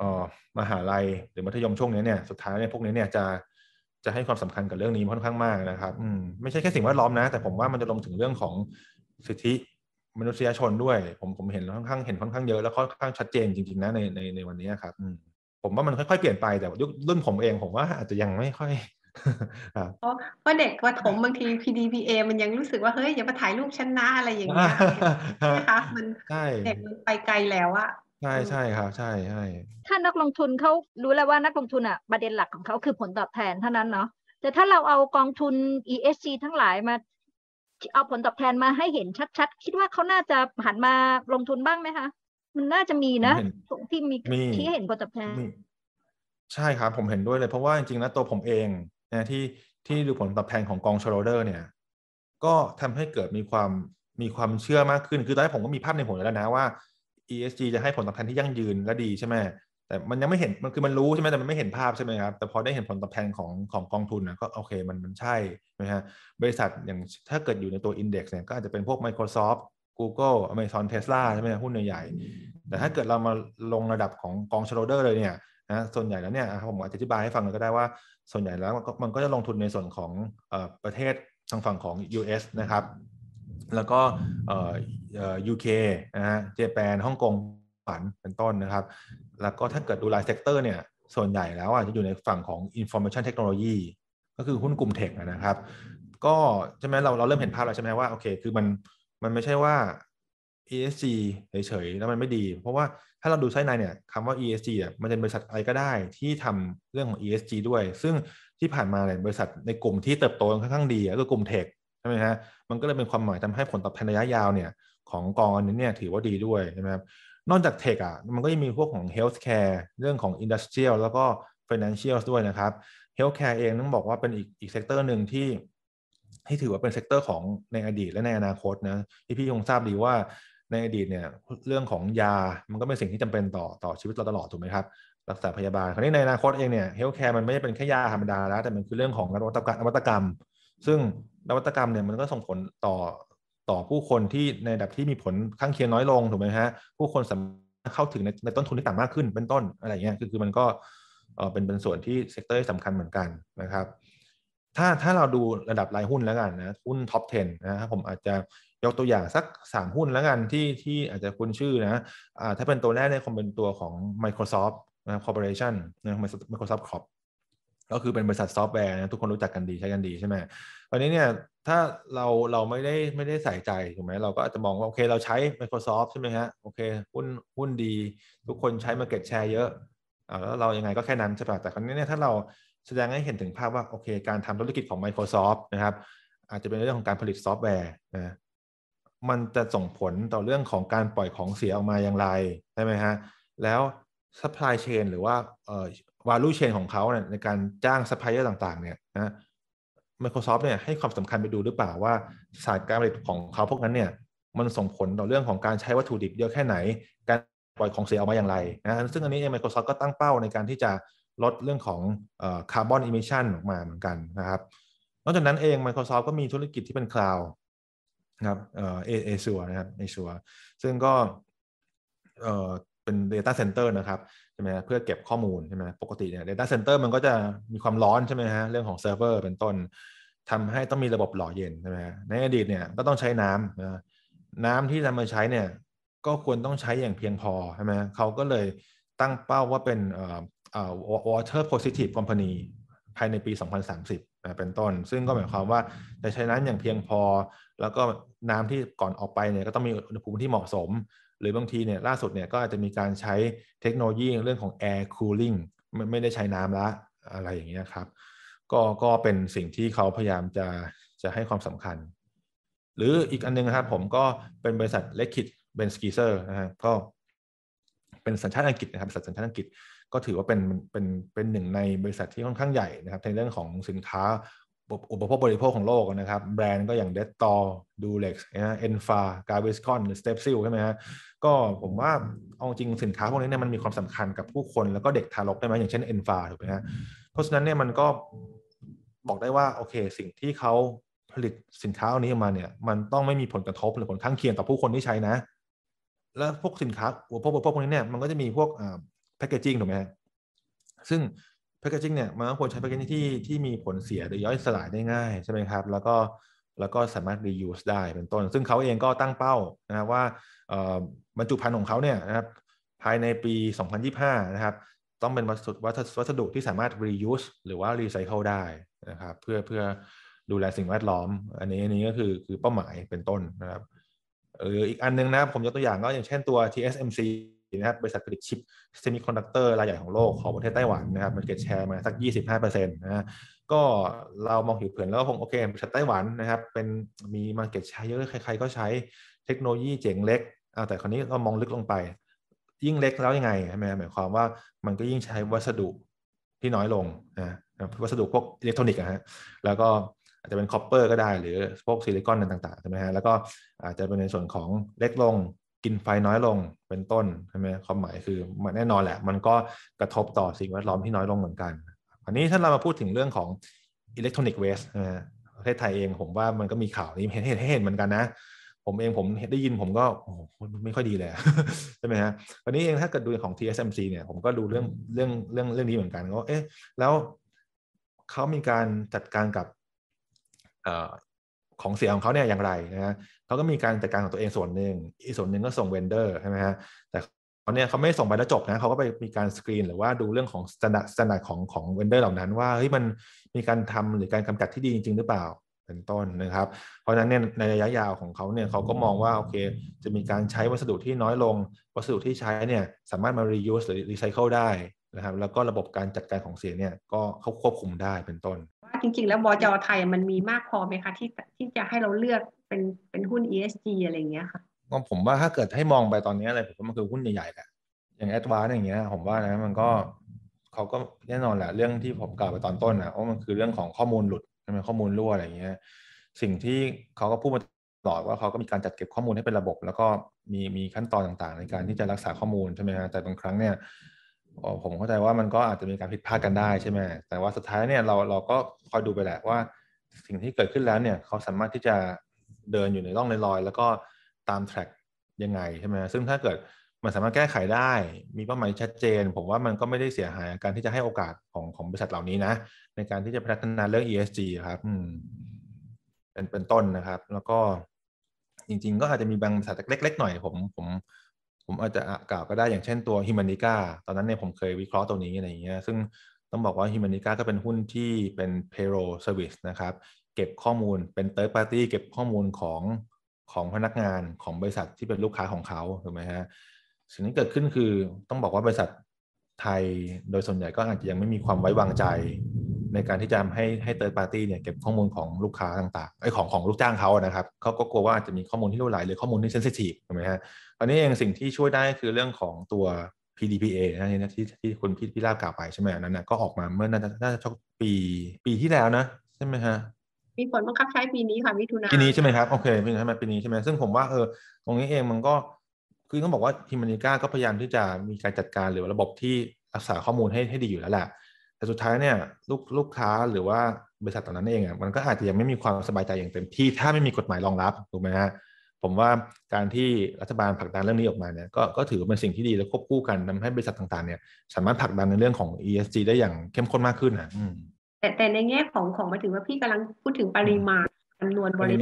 ออมหาลัย หรือมัธยมช่วงนี้เนี่ยสุดท้ายเนี่ยพวกนี้เนี่ยจะจะให้ความสำคัญกับเรื่องนี้ ค่อนข้างมากนะครับ อืมไม่ใช่แค่สิ่งแวดล้อมนะ แต่ผมว่ามันจะลงถึงเรื่องของสิทธิมนุษยชนด้วย ผมผมเห็นค่อนข้างเห็นค่อนข้างเยอะแล้วค่อนข้างชัดเจนจริงๆ นะในในในวันนี้ครับผมว่ามันค่อยๆเปลี่ยนไปแต่ยุครุ่นผมเองผมว่า อาจจะยังไม่ค่อยเพราะเด็กประถมบางที PDPA มันยังรู้สึกว่าเฮ้ยอย่ามาถ่ายรูปฉันนาอะไรอย่างเงี้ยนะคะมันเด็กมันไปไกลแล้วอะใช่ใช่ครับ ใช่ใช่ถ้านักลงทุนเขารู้แล้วว่านักลงทุนอะประเด็นหลักของเขาคือผลตอบแทนเท่านั้นเนาะแต่ถ้าเราเอากองทุน ESG ทั้งหลายมาเอาผลตอบแทนมาให้เห็นชัด ๆ คิดว่าเขาน่าจะหันมาลงทุนบ้างไหมคะ มันน่าจะมีนะที่มีที่เห็นผลตอบแทนใช่ครับผมเห็นด้วยเลย เพราะว่าจริงๆนะตัวผมเองนะที่ที่ดูผลตอบแทนของกองชโรเดอร์ เนี่ยก็ทำให้เกิดมีความมีความเชื่อมากขึ้นคือตอนแรกผมก็มีภาพในหัวแล้วนะว่า ESG จะให้ผลตอบแทนที่ยั่งยืนและดีใช่ไหมแต่มันยังไม่เห็น มันคือมันรู้ใช่ไหมแต่มันไม่เห็นภาพใช่ไหมครับ แต่พอได้เห็นผลตอบแทนของของกองทุนนะก็โอเค มันมันใช่ไหมฮะบริษัทอย่างถ้าเกิดอยู่ในตัวอินเด็กซ์เนี่ยก็อาจจะเป็นพวก Microsoft Google Amazon Tesla ใช่ไหมหุ้นใหญ่ใหญ่แต่ถ้าเกิดเรามาลงระดับของกองชโลเดอร์เลยเนี่ยนะส่วนใหญ่แล้วเนี่ย ผมอธิบายให้ฟังก็ได้ว่าส่วนใหญ่แล้วมันก็จะลงทุนในส่วนของประเทศทางฝั่งของ US นะครับ แล้วก็ UK นะฮะเจแปนฮ่องกงันเป็นต้นนะครับ แล้วก็ถ้าเกิดดูรายเซกเตอร์เนี่ย ส่วนใหญ่แล้วอาจจะอยู่ในฝั่งของ information technology ก็คือหุ้นกลุ่มเทคนะครับ ก็ใช่ไหม เราเราเริ่มเห็นภาพแล้วใช่ไหมว่าโอเค คือมัน มันไม่ใช่ว่า ESG เฉยๆแล้วมันไม่ดี เพราะว่าถ้าเราดูไส้ในเนี่ย คำว่า ESG อ่ะมันจะเป็นบริษัทอะไรก็ได้ที่ทำเรื่องของ ESG ด้วย ซึ่งที่ผ่านมาเนี่ยบริษัทในกลุ่มที่เติบโตค่อนข้างดีก็คือกลุ่มเทคใช่ไหมฮะ มันก็เลยเป็นความหมายทำให้ผลตอบแทนระยะยาวเนี่ย ของกองอันนี้เนี่ยถือว่าดีด้วยใช่ไหมครับนอกจากเทคอ่ะ มันก็ยังมีพวกของเฮลท์แคร์เรื่องของอินดัสเทรียลแล้วก็ฟินแลนเชียลด้วยนะครับ เฮลท์แคร์เองต้องบอกว่าเป็นอีกอีกเซกเตอร์หนึ่งที่ที่ถือว่าเป็นเซกเตอร์ของในอดีตและในอนาคตนะที่พี่คงทราบดีว่าในอดีตเนี่ยเรื่องของยา มันก็เป็นสิ่งที่จำเป็นต่อต่อชีวิตเราตลอดถูกไหมครับ รักษาพยาบาล คราวนี้ในอนาคตเองเนี่ย เฮลท์แคร์มันไม่ใช่เป็นแค่ยาธรรมดาแล้วแต่มันคือเรื่องของนวัตกรรมนวัตกรรม ซึ่งนวัตกรรมเนี่ยมันก็ส่งผลต่อต่อผู้คนที่ในระดับที่มีผลข้างเคียงน้อยลงถูกไหมฮะผู้คนสามารถเข้าถึงในในต้นทุนที่ต่ำมากขึ้น เป็นต้นอะไรเงี้ยคือคือมันก็เป็นเป็นส่วนที่เซกเตอร์สำคัญเหมือนกันนะครับถ้าถ้าเราดูระดับรายหุ้นแล้วกันนะหุ้นท็อป 10 นะครับผมอาจจะยกตัวอย่างสัก 3 หุ้นแล้วกันที่ที่อาจจะคุ้นชื่อนะาถ้าเป็นตัวแรกเนี่ยคงเป็นตัวของ Microsoft นะ Corporation นะ Microsoft Corp ก็คือเป็นบริษัทซอฟต์แวร์นะทุกคนรู้จักกันดีใช้กันดีใช่ไหม ตอนนี้เนี่ย ถ้าเราเราไม่ได้ไม่ได้ใส่ใจถูกไหมเราก็อาจจะมองว่า โอเค เราใช้ Microsoft ใช่ไหมฮะโอเคหุ้นหุ้นดีทุกคนใช้ Market Share เยอะอาแล้วเรายังไงก็แค่นั้นใช่ป่ะแต่ครนนี้เนี่ย ถ้าเราแสดงให้เห็นถึงภาพว่า โอเค การทำธุรกิจของ Microsoft นะครับ อาจจะเป็นเรื่องของการผลิตซอฟต์แวร์นะมันจะส่งผลต่อเรื่องของการปล่อยของเสียออกมาอย่างไรใช่ไหมฮะแล้ว supply chain หรือว่าวาลูเชนของเขาเนี่ยในการจ้างซัพพลายเออร์ต่าง ๆ เนี่ยนะ Microsoft เนี่ยให้ความสำคัญไปดูหรือเปล่าว่าสายการผลิตของเขาพวกนั้นเนี่ย มันส่งผลต่อเรื่องของการใช้วัตถุดิบเยอะแค่ไหน การปล่อยของเสียออกมาอย่างไร นะซึ่งอันนี้เอง Microsoft ก็ตั้งเป้าในการที่จะลดเรื่องของคาร์บอนอิมิชันออกมาเหมือนกันนะครับ นอกจากนั้นเอง Microsoft ก็มีธุรกิจที่เป็นคลาวด์นะครับเอเอซัวนะครับเอซัวซึ่งก็เเป็น Data Center นะครับช่ไหมเพื่อเก็บข้อมูลใช่ไหมปกติเนี่ย data center มันก็จะมีความร้อนใช่ไหมฮะเรื่องของเซิร์ฟเวอร์เป็นต้น ทำให้ต้องมีระบบหล่อเย็นใช่ไหมในอดีตเนี่ยก็ต้องใช้น้ำนะน้ำที่นามาใช้เนี่ยก็ควรต้องใช้อย่างเพียงพอใช่ไหมเขาก็เลยตั้งเป้าว่าเป็นเอ่อเอ่อ water positive company ภายในปี 2030นะเป็นต้น ซึ่งก็หมายความว่าจะใช้น้ำอย่างเพียงพอ แล้วก็น้ำที่ก่อนออกไปเนี่ยก็ต้องมีอุณหภูมิที่เหมาะสมหรือบางทีเนี่ยล่าสุดเนี่ยก็อาจจะมีการใช้เทคโนโลยีเรื่องของ Air Cooling ไม่ไม่ได้ใช้น้ำละอะไรอย่างเงี้ยครับก็ก็เป็นสิ่งที่เขาพยายามจะจะให้ความสำคัญ หรืออีกอันนึงครับผมก็เป็นบริษัทเล็กคิดเบนสกีเซอร์นะฮะก็เป็นสัญชาติอังกฤษนะครับบริษัทสัญชาติอังกฤษ ก็ถือว่าเป็นเป็นเป็นหนึ่งในบริษัทที่ค่อนข้างใหญ่นะครับในเรื่องของสินค้าอุปโภคบริโภคของโลกนะครับ แบรนด์ก็อย่างเดตตอดูเล็กนะเอ็นฟาการิสคอนหรือสเตปซิลใช่ไหมฮะก็ผมว่าเอาจริงสินค้าพวกนี้เนี่ยมันมีความสำคัญกับผู้คนแล้วก็เด็กทารกได้ไหมอย่างเช่นเอ็นฟาถูกไหมฮะเพราะฉะนั้นเนี่ยมันก็บอกได้ว่าโอเคสิ่งที่เขาผลิตสินค้าอันนี้ออกมาเนี่ย มันต้องไม่มีผลกระทบ หรือผลข้างเคียงต่อผู้คนที่ใช้นะ แล้วพวกสินค้าอุปโภคบริโภคพวกนี้เนี่ยมันก็จะมีพวกแพคเกจิ้งถูกไหมฮะซึ่งแพคเกจิ้งเนี่ยมันควรใช้แพคเกจิ้งที่ที่มีผลเสียหรือย่อยสลายได้ง่าย ใช่ไหมครับแล้วก็แล้วก็สามารถ reuse ได้เป็นต้น ซึ่งเขาเองก็ตั้งเป้านะครับว่าบรรจุภัณฑ์ของเขาเนี่ยนะครับภายในปี 2025 นะครับ ต้องเป็นวัสดุวัสดุที่สามารถ reuse หรือว่า recycle ได้นะครับเพื่อเพื่อดูแลสิ่งแวดล้อม อันนี้อันนี้ก็คือคือเป้าหมายเป็นต้นนะครับหรืออีกอันนึงนะ ผมยกตัวอย่างก็อย่างเช่นตัว TSMC นะครับบริษัทผลิตชิปเซมิคอนดักเตอร์รายใหญ่ของโลกของประเทศไต้หวันนะครับมันเก็ตแชร์มาสัก 25%นะก็เรามองผิวเผินแล้วคงโอเค บริษัทไต้หวันนะครับเป็นมีมาเก็ตแชร์เยอะ ใครๆก็ใช้เทคโนโลยีเจ๋งเล็กอาแต่คราวนี้ก็มองลึกลงไป ยิ่งเล็กแล้วยังไงใช่ไหมหมายความว่ามันก็ยิ่งใช้วัสดุที่น้อยลงนะวัสดุพวกอิเล็กทรอนิกส์นะฮะแล้วก็อาจจะเป็นคอปเปอร์ก็ได้หรือพวกซิลิคอนต่างๆใช่ไหมฮะแล้วก็อาจจะเป็นในส่วนของเล็กลงกินไฟน้อยลงเป็นต้นใช่ไหมความหมายคือมันแน่นอนแหละ มันก็กระทบต่อสิ่งแวดล้อมที่น้อยลงเหมือนกันอันนี้ถ้าเรามาพูดถึงเรื่องของอิเล็กทรอนิกส์เวสประเทศไทยเองผมว่ามันก็มีข่าวนี้เห็นเห็นเห็นเหมือนกันนะ ผมเองผมได้ยินผมก็โอ้โหไม่ค่อยดีเลยใช่ไหมฮะวันนี้เองถ้าเกิดดูของ TSMC เนี่ยผมก็ดูเรื่องเรื่องเรื่องเรื่องนี้เหมือนกันก็เอ๊ะแล้วเขามีการจัดการกับของเสียของเขาเนี่ยอย่างไรนะฮะเขาก็มีการจัดการของตัวเองส่วนหนึ่ง อีกส่วนหนึ่งก็ส่งเวนเดอร์ใช่ไหมฮะ แต่เขาเนี่ยเขาไม่ส่งไปแล้วจบนะเขาก็ไปมีการสกรีนหรือว่าดูเรื่องของสแตนดาร์ดสแตนดาร์ดของของเวนเดอร์เหล่านั้น ว่าเฮ้ยมันมีการทำหรือการกำจัดที่ดีจริงหรือเปล่า เป็นต้นนะครับ เพราะฉะนั้นเนี่ยในระยะยาวของเขาเนี่ยเขาก็มองว่าโอเคจะมีการใช้วัสดุที่น้อยลงวัสดุที่ใช้เนี่ยสามารถมา reuse หรือ recycle ได้นะครับ แล้วก็ระบบการจัดการของเสียเนี่ยก็เขาควบคุมได้เป็นต้นจริงๆ แล้วบจไทยมันมีมากพอไหมคะที่ที่จะให้เราเลือกเป็นเป็นหุ้น ESG อะไรอย่างเงี้ยค่ะก็ผมว่าถ้าเกิดให้มองไปตอนนี้อะไร ผมว่ามันคือหุ้นใหญ่ๆแหละอย่างแอดวานอย่างเงี้ยผมว่านะมันก็เขาก็แน่นอนแหละเรื่องที่ผมกล่าวไปตอนต้นนะว่ามันคือเรื่องของข้อมูลหลุดใช่ไหมข้อมูลรั่วอะไรเงี้ย สิ่งที่เขาก็พูดมาตลอดว่าเขาก็มีการจัดเก็บข้อมูลให้เป็นระบบ แล้วก็มีมีขั้นตอนต่างๆ ในการที่จะรักษาข้อมูลใช่ไหมฮะแต่บางครั้งเนี่ยผมเข้าใจว่ามันก็อาจจะมีการผิดพลาดกันได้ใช่ไหม แต่ว่าสุดท้ายเนี่ยเราเราก็คอยดูไปแหละว่า สิ่งที่เกิดขึ้นแล้วเนี่ยเขาสามารถที่จะเดินอยู่ในร่องในรอย แล้วก็ตามแทร็กยังไงใช่ไหมซึ่งถ้าเกิดมันสามารถแก้ไขได้ มีเป้าหมายชัดเจน ผมว่ามันก็ไม่ได้เสียหายการที่จะให้โอกาสของของบริษัทเหล่านี้นะในการที่จะพัฒนาเรื่อง ESG ครับเป็นเป็นต้นนะครับ แล้วก็ จริงๆ ก็อาจจะมีบางบริษัทเล็กๆ หน่อย ผมผมผมอาจจะกล่าวก็ได้อย่างเช่นตัวฮิมานิก้าตอนนั้นเนี่ยผมเคยวิเคราะห์ตัวนี้อะไรอย่างเงี้ย ซึ่งต้องบอกว่าฮิมานิก้าก็เป็นหุ้นที่เป็น payroll service นะครับ เก็บข้อมูล เป็น third party เก็บข้อมูลของของพนักงานของบริษัทที่เป็นลูกค้าของเขาถูกไหมฮะ สิ่งที่เกิดขึ้นคือต้องบอกว่าบริษัทไทยโดยส่วนใหญ่ก็อาจจะยังไม่มีความไว้วางใจในการที่จะให้ให้เติร์ดปาร์ตี้เนี่ยเก็บข้อมูลของลูกค้าต่างๆไอ้ของของลูกจ้างเขานะครับเขาก็กลัวว่าจะมีข้อมูลที่รั่วไหลหรือข้อมูลที่เซนซิทีฟถูกไหมฮะตอนนี้เองสิ่งที่ช่วยได้คือเรื่องของตัว PDPA นะที่ที่คุณพี่พี่ลาบกล่าวไปใช่ไหมนั้นนะก็ออกมาเมื่อน่าจะน่าจะช่วงปีปีที่แล้วนะ ใช่ไหมฮะมีผลบังคับใช้ปีนี้ค่ะมิถุนาปีนี้ใช่ไหมครับโอเคปีนี้ใช่ไหมปีนี้ใช่ไหมซึ่งผมว่าเออตรงนี้เองมันก็คือต้องบอกว่าพิมานิก้าก็พยายามที่จะมีการจัดการหรือระบบที่รักษาข้อมูลให้ให้ดีอยู่แล้วแหละแต่สุดท้ายเนี่ยลูกลูกค้าหรือว่า บริษัทตอนนั้นเองอ่ะมันก็อาจจะยังไม่มีความสบายใจอย่างเต็มที่ถ้าไม่มีกฎหมายรองรับถูกไหมฮะ ผมว่าการที่รัฐบาลผลักดันเรื่องนี้ออกมาเนี่ยกก็ถือเป็นสิ่งที่ดีและควบคู่กันทำให้บริษัทต่างๆ เนี่ยสามารถผลักดัน ในเรื่องของ ESG ได้อย่างเข้มข้นมากขึ้นอ่ะแต่แต่ในแง่ของของมาถึงว่าพี่กำลังพูดถึงปริมาณจำนวนบริษัทปริ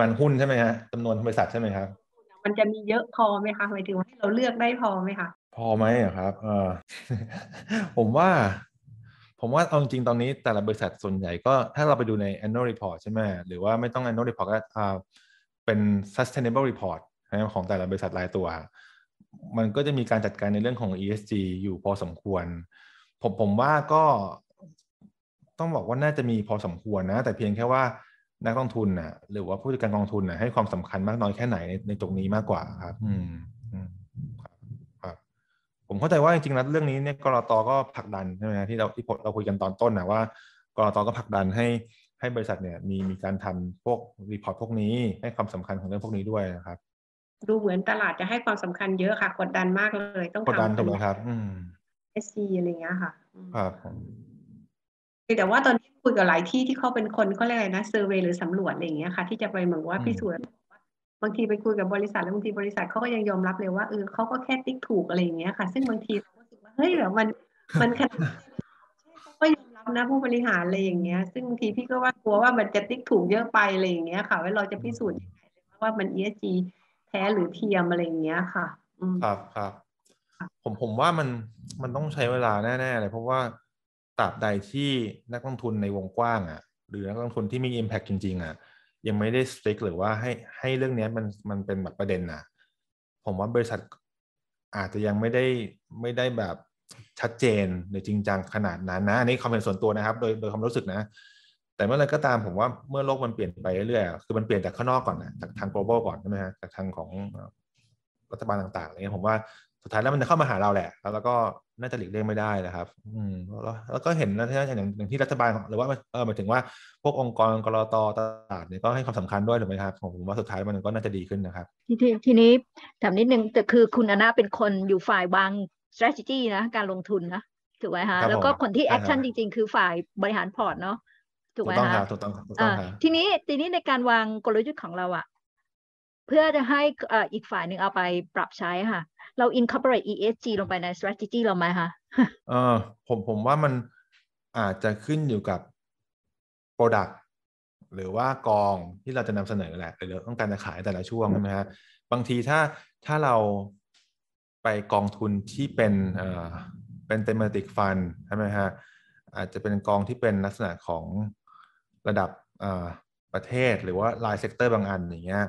มาณหุ้นใช่ไหมฮะจำนวนบริษัทใช่ไหมครับ มันจะมีเยอะพอไหมคะหมายถึงว่าเราเลือกได้พอไหมคะพอไหมครับเออผมว่าผมว่าเอาจริงตอนนี้แต่ละบริษัทส่วนใหญ่ก็ถ้าเราไปดูใน annual report ใช่ไหมหรือว่าไม่ต้อง annual report ก็เป็น sustainable report ของแต่ละบริษัทรายตัว มันก็จะมีการจัดการในเรื่องของ ESG อยู่พอสมควร ผมผมว่าก็ต้องบอกว่าน่าจะมีพอสมควรนะ แต่เพียงแค่ว่านักลงทุนนะหรือว่าผู้จัดการกองทุนนะให้ความสำคัญมากน้อยแค่ไหนในตรงนี้มากกว่า ครับ อืมผมเข้าใจว่า จริงๆนะเรื่องนี้เนี่ยกรตก็ผลักดันใช่ไหมที่เราที่เราคุยกันตอนต้นนะว่ากรตก็ผลักดันให้ให้บริษัทเนี่ย มีมีการทำพวกรีพอร์ตพวกนี้ให้ความสำคัญของเรื่องพวกนี้ด้วยนะครับดูเหมือนตลาดจะให้ความสำคัญเยอะค่ะ กดดันมากเลย ต้องกดดันถูกไหมครับอืมเอสซีอะไรเงี้ยค่ะครับแต่ว่าตอนนี้คุยกับหลายที่ที่เขาเป็นคนเขาเรียกอะไรนะเซอร์เวยหรือสำรวจอะไรอย่างเงี้ยค่ะที่จะไปเหมือนว่าพิสูจน์บางทีไปคุยกับบริษัทแล้วบางทีบริษัทเขาก็ยังยอมรับเลยว่าเออเขาก็แค่ติ๊กถูกอะไรอย่างเงี้ยค่ะ ซึ่งบางทีเราก็รู้สึกว่าเฮ้ยแบบมันมันขนาดก็ยอมรับนะผู้บริหารอะไรอย่างเงี้ยซึ่งบางทีพี่ก็ว่ากลัวว่ามันจะติ๊กถูกเยอะไปอะไรอย่างเงี้ยค่ะ ว่าเราจะพิสูจน์ยังไงว่ามัน ESG แท้หรือเทียมอะไรอย่างเงี้ยค่ะครับครับผมผมว่ามันมันต้องใช้เวลาแน่ๆเลยเพราะว่าตราบใดที่นักลงทุนในวงกว้างอ่ะหรือนักลงทุนที่มี Impact จริงๆอ่ะยังไม่ได้สติ๊กหรือว่าให้ให้เรื่องนี้มันมันเป็นแบบประเด็นนะผมว่าบริษัทอาจจะยังไม่ได้ไม่ได้แบบชัดเจนหรือจริงจังขนาดนั้นนะอันนี้ความเห็นส่วนตัวนะครับ โดยโดยความรู้สึกนะ แต่เมื่อไรก็ตามผมว่าเมื่อโลกมันเปลี่ยนไปเรื่อยๆคือมันเปลี่ยนจากข้างนอกก่อนนะจากทาง global ก่อนใช่ไหมฮะจากทางของรัฐบาลต่างๆอะไรเงี้ยผมว่าสุดท้ายแล้วมันจะเข้ามาหาเราแหละ แล้วก็น่าจะหลีกเลี่ยงไม่ได้นะครับ อืมแล้วแล้วก็เห็นนะอย่างอย่างที่รัฐบาลหรือว่าเออหมายถึงว่าพวกองค์กรกรตตลาดเนี่ยก็ให้ความสำคัญด้วยถูกไหมครับผมว่าสุดท้ายมันก็น่าจะดีขึ้นนะครับทีทีนี้ถามนิดนึงแต่คือคุณอนาเป็นคนอยู่ฝ่ายวาง strategy นะ การลงทุนนะถูกไหมฮะแล้วก็คนที่แอคชั่นจริงๆ คือฝ่ายบริหารพอร์ตเนาะถูกไหมฮะถูกต้องถูกต้องทีนี้ทีนี้ในการวางกลยุทธ์ของเราอะเพื่อจะให้อีกฝ่ายหนึ่งเอาไปปรับใช้ค่ะเรา incorporate ESG ลงไปใน strategy เราไหมคะเออผม ผมว่ามันอาจจะขึ้นอยู่กับ product หรือว่ากองที่เราจะนำเสนอแหละหรือต้องการจะขายแต่ละช่วงใช่ไหมฮะ บางทีถ้า ถ้าเราไปกองทุนที่เป็นเอ่อเป็น thematic fund ใช่ไหมฮะ อาจจะเป็นกองที่เป็นลักษณะของระดับประเทศหรือว่าลายเซกเตอร์บางอัน อย่างเงี้ย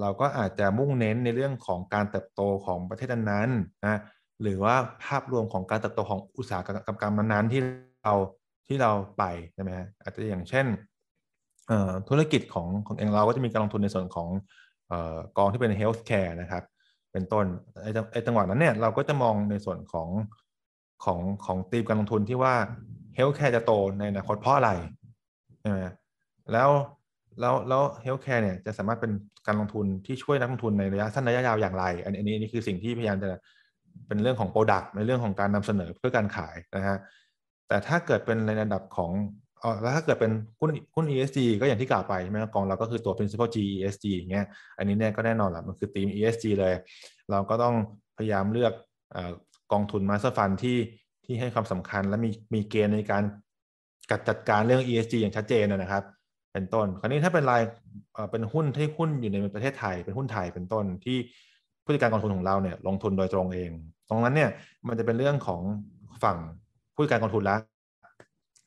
เราก็อาจจะมุ่งเน้นในเรื่องของการเติบโตของประเทศนั้นๆนะ หรือว่าภาพรวมของการเติบโตของอุตสาหกรรมนั้นๆที่เราที่เราไปใช่ไหมฮะอาจจะอย่างเช่นธุรกิจของของเองเราก็จะมีการลงทุนในส่วนของกองที่เป็นเฮลท์แคร์นะครับเป็นต้นไอ้จังหวะนั้นเนี่ยเราก็จะมองในส่วนของของของตีมการลงทุนที่ว่าเฮลท์แคร์จะโตในอนาคตเพราะอะไรใช่ไหมแล้วแล้วแล้วเฮลท์แคร์เนี่ยจะสามารถเป็นการลงทุนที่ช่วยนักลงทุนในระยะสั้นระยะยาวอย่างไร อันนี้อันนี้คือสิ่งที่พยายามจะเป็นเรื่องของโปรดักต์ในเรื่องของการนำเสนอเพื่อการขายนะฮะแต่ถ้าเกิดเป็นในระดับของอแล้วถ้าเกิดเป็นหุ้นหุ้น ESG ก็อย่างที่กล่าวไปใช่ไหมกองเราก็คือตัว principal G ESG อย่างเงี้ยอันนี้เนี่ยก็แน่นอนแหละมันคือทีม ESG เลย เราก็ต้องพยายามเลือกกองทุนมาสเตอร์ฟันที่ที่ให้ความสำคัญและมีมีเกณฑ์ในการจัดจัดการเรื่อง ESG อย่างชัดเจนนะครับเป็นต้น คราวนี้ถ้าเป็นรายเป็นหุ้นที่หุ้นอยู่ในประเทศไทย เป็นหุ้นไทย เป็นต้นที่ผู้จัดการกองทุนของเราเนี่ยลงทุนโดยตรงเอง ตรงนั้นเนี่ยมันจะเป็นเรื่องของฝั่งผู้จัดการกองทุนละ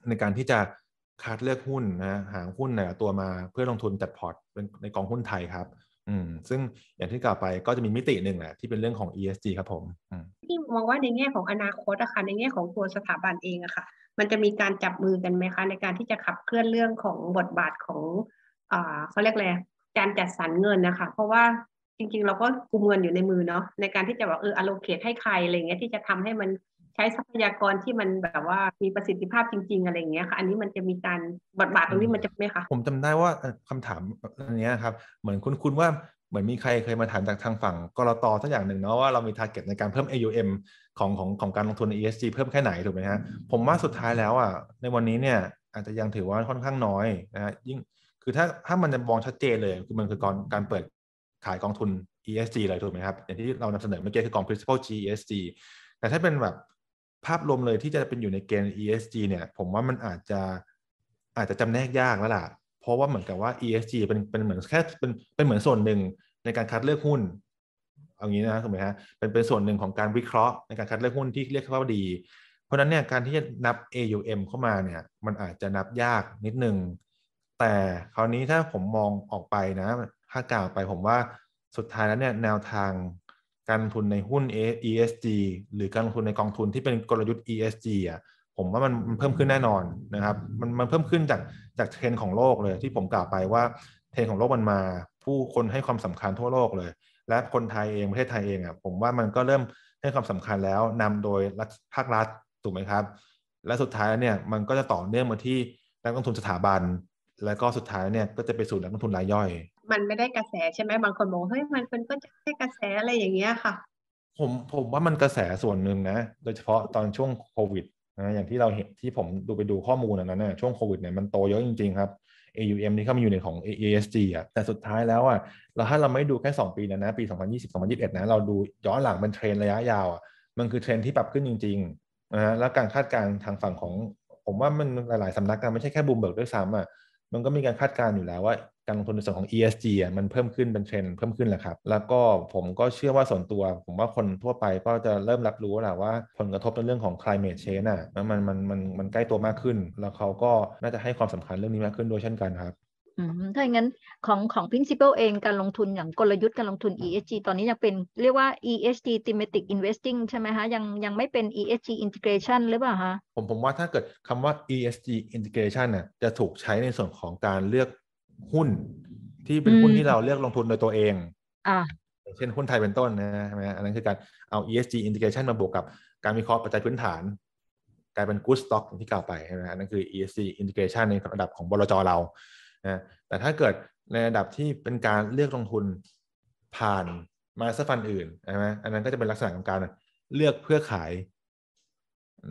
ในการที่จะคัดเลือกหุ้นนะหาหุ้นแต่ละตัวมาเพื่อลงทุนจัดพอร์ต ในกองหุ้นไทยครับอืมซึ่งอย่างที่กล่าวไปก็จะมีมิติหนึ่งแหละที่เป็นเรื่องของ ESG ครับผมพี่มองว่าในแง่ของอนาคตอะคะ่ะในแง่ของตัวสถาบันเองอะคะ่ะมันจะมีการจับมือกันไหมคะในการที่จะขับเคลื่อนเรื่องของบทบาทของอ่าเขาเรียกอะไรการจัดสรรเงินนะคะ เพราะว่าจริงๆเราก็กุมเงินอยู่ในมือเนาะในการที่จะบอกเออ allocate ให้ใครอะไรเงี้ยที่จะทำให้มันใช้ทรัพยากรที่มันแบบว่ามีประสิทธิภาพจริงๆอะไรเงี้ยค่ะ อันนี้มันจะมีการบทบาทตรงนี้มันจะไหมคะผมจำได้ว่าคำถามอันนี้ครับ เหมือนคุ้นๆว่าเหมือนมีใครเคยมาถามจากทางฝั่งกรตสักอย่างหนึ่งเนาะว่าเรามีทาร์เก็ตในการเพิ่ม AUM ของของของการลงทุนใน ESG เพิ่มแค่ไหนถูกไหมฮะผมว่าสุดท้ายแล้วอ่ะในวันนี้เนี่ยอาจจะยังถือว่าค่อนข้างน้อยนะฮะยิ่งคือถ้าถ้ามันจะมองชัดเจนเลย คือมันคือการการเปิดขายกองทุน ESG เลยถูกไหมครับอย่างที่เรานำเสนอเมื่อกี้คือกอง principal G ESG แต่ถ้าเป็นแบบภาพรวมเลยที่จะเป็นอยู่ในเกณฑ์ ESG เนี่ย ผมว่ามันอาจจะอาจจะจำแนกยากแล้วล่ะ เพราะว่าเหมือนกับว่า ESG เป็นเป็นเหมือนแค่เป็นเป็นเหมือนส่วนหนึ่งในการคัดเลือกหุ้น เอางี้นะถูกไหมฮะเป็นเป็นส่วนหนึ่งของการวิเคราะห์ ในการคัดเลือกหุ้นที่เรียกว่าดี เพราะนั้นเนี่ยการที่จะนับ AUM เข้ามาเนี่ย มันอาจจะนับยากนิดนึงแต่คราวนี้ถ้าผมมองออกไปนะ ถ้ากล่าวไปผมว่าสุดท้ายแล้วเนี่ยแนวทางการทุนในหุ้น ESG หรือการลงทุนในกองทุนที่เป็นกลยุทธ์ ESG อ่ะผมว่ามันเพิ่มขึ้นแน่นอน นะครับมันมันเพิ่มขึ้นจากจากเทรนของโลกเลย ที่ผมกล่าวไปว่าเทรนของโลกมันมาผู้คนให้ความสำคัญทั่วโลกเลย และคนไทยเองประเทศไทยเองอ่ะผมว่ามันก็เริ่มให้ความสำคัญแล้วนำโดยรัฐภาครัฐถูกไหมครับ และสุดท้ายเนี่ยมันก็จะต่อเนื่องมาที่นักลงทุนสถาบัน และก็สุดท้ายเนี่ยก็จะไปสู่นักลงทุนรายย่อยมันไม่ได้กระแสใช่ไหมบางคนบอกเฮ้ยมันเป็นก็จะไค่กระแสอะไรอย่างเงี้ยค่ะ ผมผมว่ามันกระแสส่วนหนึ่งนะ โดยเฉพาะตอนช่วงโควิดนะอย่างที่เราเห็นที่ผมดูไปดูข้อมูลนั้นนะช่วงโควิดเนี่ยมันโตเยอะจริงๆครับ AUM นี่เข้ามาอยู่ในของ ASG อ่ะแต่สุดท้ายแล้วอ่ะเราถ้าเราไม่ดูแค่2ปีนะนะปี 2020 2021 นะ เราดูย้อนหลังเป็นเทรนระยะยาวอ่ะมันคือเทรนที่ปรับขึ้นจริงๆนะฮะแล้วการคาดการณ์ทางฝั่งของ ผมว่ามันหลายๆสำนักการไม่ใช่แค่บูมเบิร์กด้วยซ้ำอ่ะมันก็มีการคาดการณ์อยู่แล้วว่าการลงทุนในส่วนของ ESG อ่ะมันเพิ่มขึ้นเป็นเทรนด์เพิ่มขึ้นแหละครับ แล้วก็ผมก็เชื่อว่าส่วนตัว ผมว่าคนทั่วไปก็จะเริ่มรับรู้แหละว่า ผลกระทบในเรื่องของ climate change อ่ะมันมันมันมันใกล้ตัวมากขึ้นแล้วเขาก็น่าจะให้ความสำคัญเรื่องนี้มากขึ้นด้วยเช่นกันครับ ถ้าอย่างนั้นของของ principle เองการลงทุนอย่างกลยุทธ์การลงทุน ESG ตอนนี้ยังเป็นเรียกว่า ESG thematic investing ใช่ไหมฮะยังยังไม่เป็น ESG integration หรือเปล่าฮะผมผมว่าถ้าเกิดคำว่า ESG integration น่ะจะถูกใช้ในส่วนของการเลือกหุ้นที่เป็นหุ้นที่เราเลือกลงทุนโดยตัวเองอ่าเช่นหุ้นไทยเป็นต้นนะใช่ไหมอันนั้นคือการเอา ESG integration มาบวกกับการวิเคราะห์ปัจจัยพื้นฐาน กลายเป็น good stock ที่กล่าวไปใช่ไหมอันนั้นคือ ESG integration ในระดับของบลจเรานะแต่ถ้าเกิดในระดับที่เป็นการเลือกลงทุน ผ่านมาสฟันอื่นใช่ไหมอันนั้นก็จะเป็นลักษณะของการ เลือกเพื่อขาย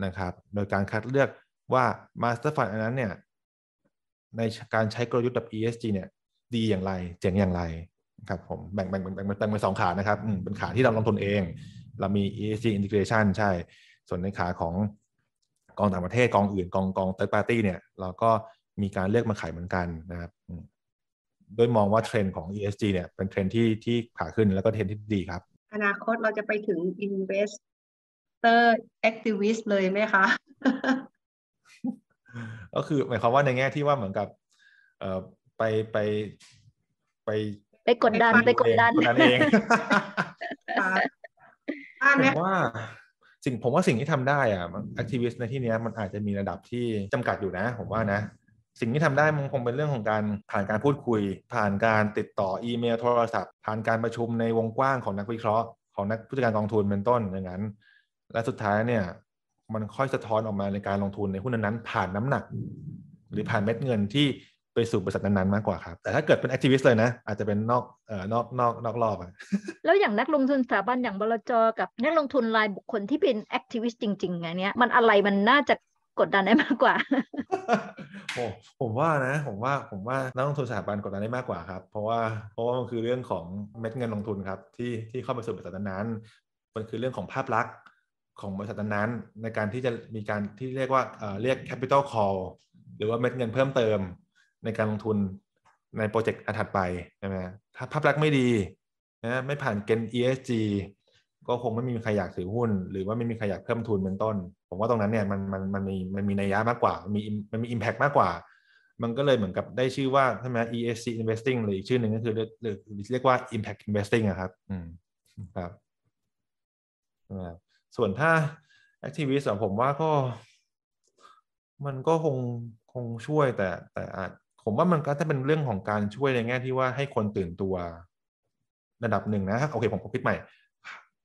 นะครับ โดยการคัดเลือกว่ามาสเตอร์ฟันอัน นั้นเนี่ยในการใช้กลยุทธ์แบบ ESG เนี่ย ดีอย่างไรเจ๋งอย่างไรครับ ผมแบ่งแบ่งแบ่งแบ่งแบ่งเป็นสองขานะครับเป็นขาที่เราลงทุนเอง เรามี ESG integration ใช่ ส่วนในขาของกองต่างประเทศกองอื่นกองกองเติร์ p ปาร์ตี้เนี่ย เราก็มีการเลือกมาขายเหมือนกันนะครับ้วยมองว่าเทรนด์ของ ESG เนี่ยเป็นเทรนด์ที่ที่ขาขึ้นแล้วก็เทรนด์ที่ดีครับ อนาคตเราจะไปถึง investor activist เลยไหมคะก็คือ หมายความว่าในแง่ที่ว่าเหมือนกับเออไปไป ไปไปกดดันไปกดดันเองผมว่า สิ่งผมว่าสิ่งที่ทำได้อ่ะแอคทิวิสต์ในที่นี้มันอาจจะมีระดับที่จำกัดอยู่นะ ผมว่านะสิ่งที่ทำได้มันคงเป็นเรื่องของการผ่านการพูดคุย ผ่านการติดต่ออีเมลโทรศัพท์ผ่านการประชุมในวงกว้างของนักวิเคราะห์ของนักผู้จัดการกองทุนเป็นต้นอย่างนั้น และสุดท้ายเนี่ยมันค่อยสะท้อนออกมาในการลงทุนในหุ้นนั้นๆผ่านน้ำหนัก หรือผ่านเม็ดเงินที่ไปสู่บริษัทนั้นๆมากกว่าครับแต่ถ้าเกิดเป็นแอคทิวิสต์เลยนะ อาจจะเป็นนอกเอ่อนอกนอกนอกรอบอะแล้วอย่างนักลงทุนสถาบันอย่างบลจกับนักลงทุนรายบุคคลที่เป็นแอคทิวิสต์จริงๆไงเนี้ยมันอะไรมันน่าจะกดดันได้มากกว่าโอ้ผมว่านะ ผมว่าผมว่านักลงทุนสถาบันกดดันได้มากกว่าครับเพราะว่าเพราะว่ามันคือเรื่องของเม็ดเงินลงทุนครับที่ที่เข้าไปสู่บริษัทนั้น มันคือเรื่องของภาพลักษณ์ของบริษัทนั้นในการที่จะมีการที่เรียกว่าเรียก capital call หรือว่าเม็ดเงินเพิ่มเติมในการลงทุนในโปรเจกต์อันถัดไปใช่ไหมถ้าภาพลักษณ์ไม่ดีนะไม่ผ่านเกณฑ์ ESG ก็คงไม่มีใครอยากถือหุ้น หรือว่าไม่มีใครอยากเพิ่มทุนเป็นต้น ผมว่าตรงนั้นเนี่ยมันมันมันมีมันมีนัยยะมากกว่ามันมีมันมีอิมแพกมากกว่า มันก็เลยเหมือนกับได้ชื่อว่าใช่ไหม ESG investing หรืออีกชื่อหนึ่งก็คือเรียกว่า impact investing อะครับ อืมครับส่วนถ้าแอคทีฟิสต์ผมว่าก็มันก็คงคงช่วยแต่แต่อาจผมว่ามันก็จะเป็นเรื่องของการช่วยในแง่ที่ว่าให้คนตื่นตัว ระดับหนึ่งนะโอเคผมผมคิดใหม่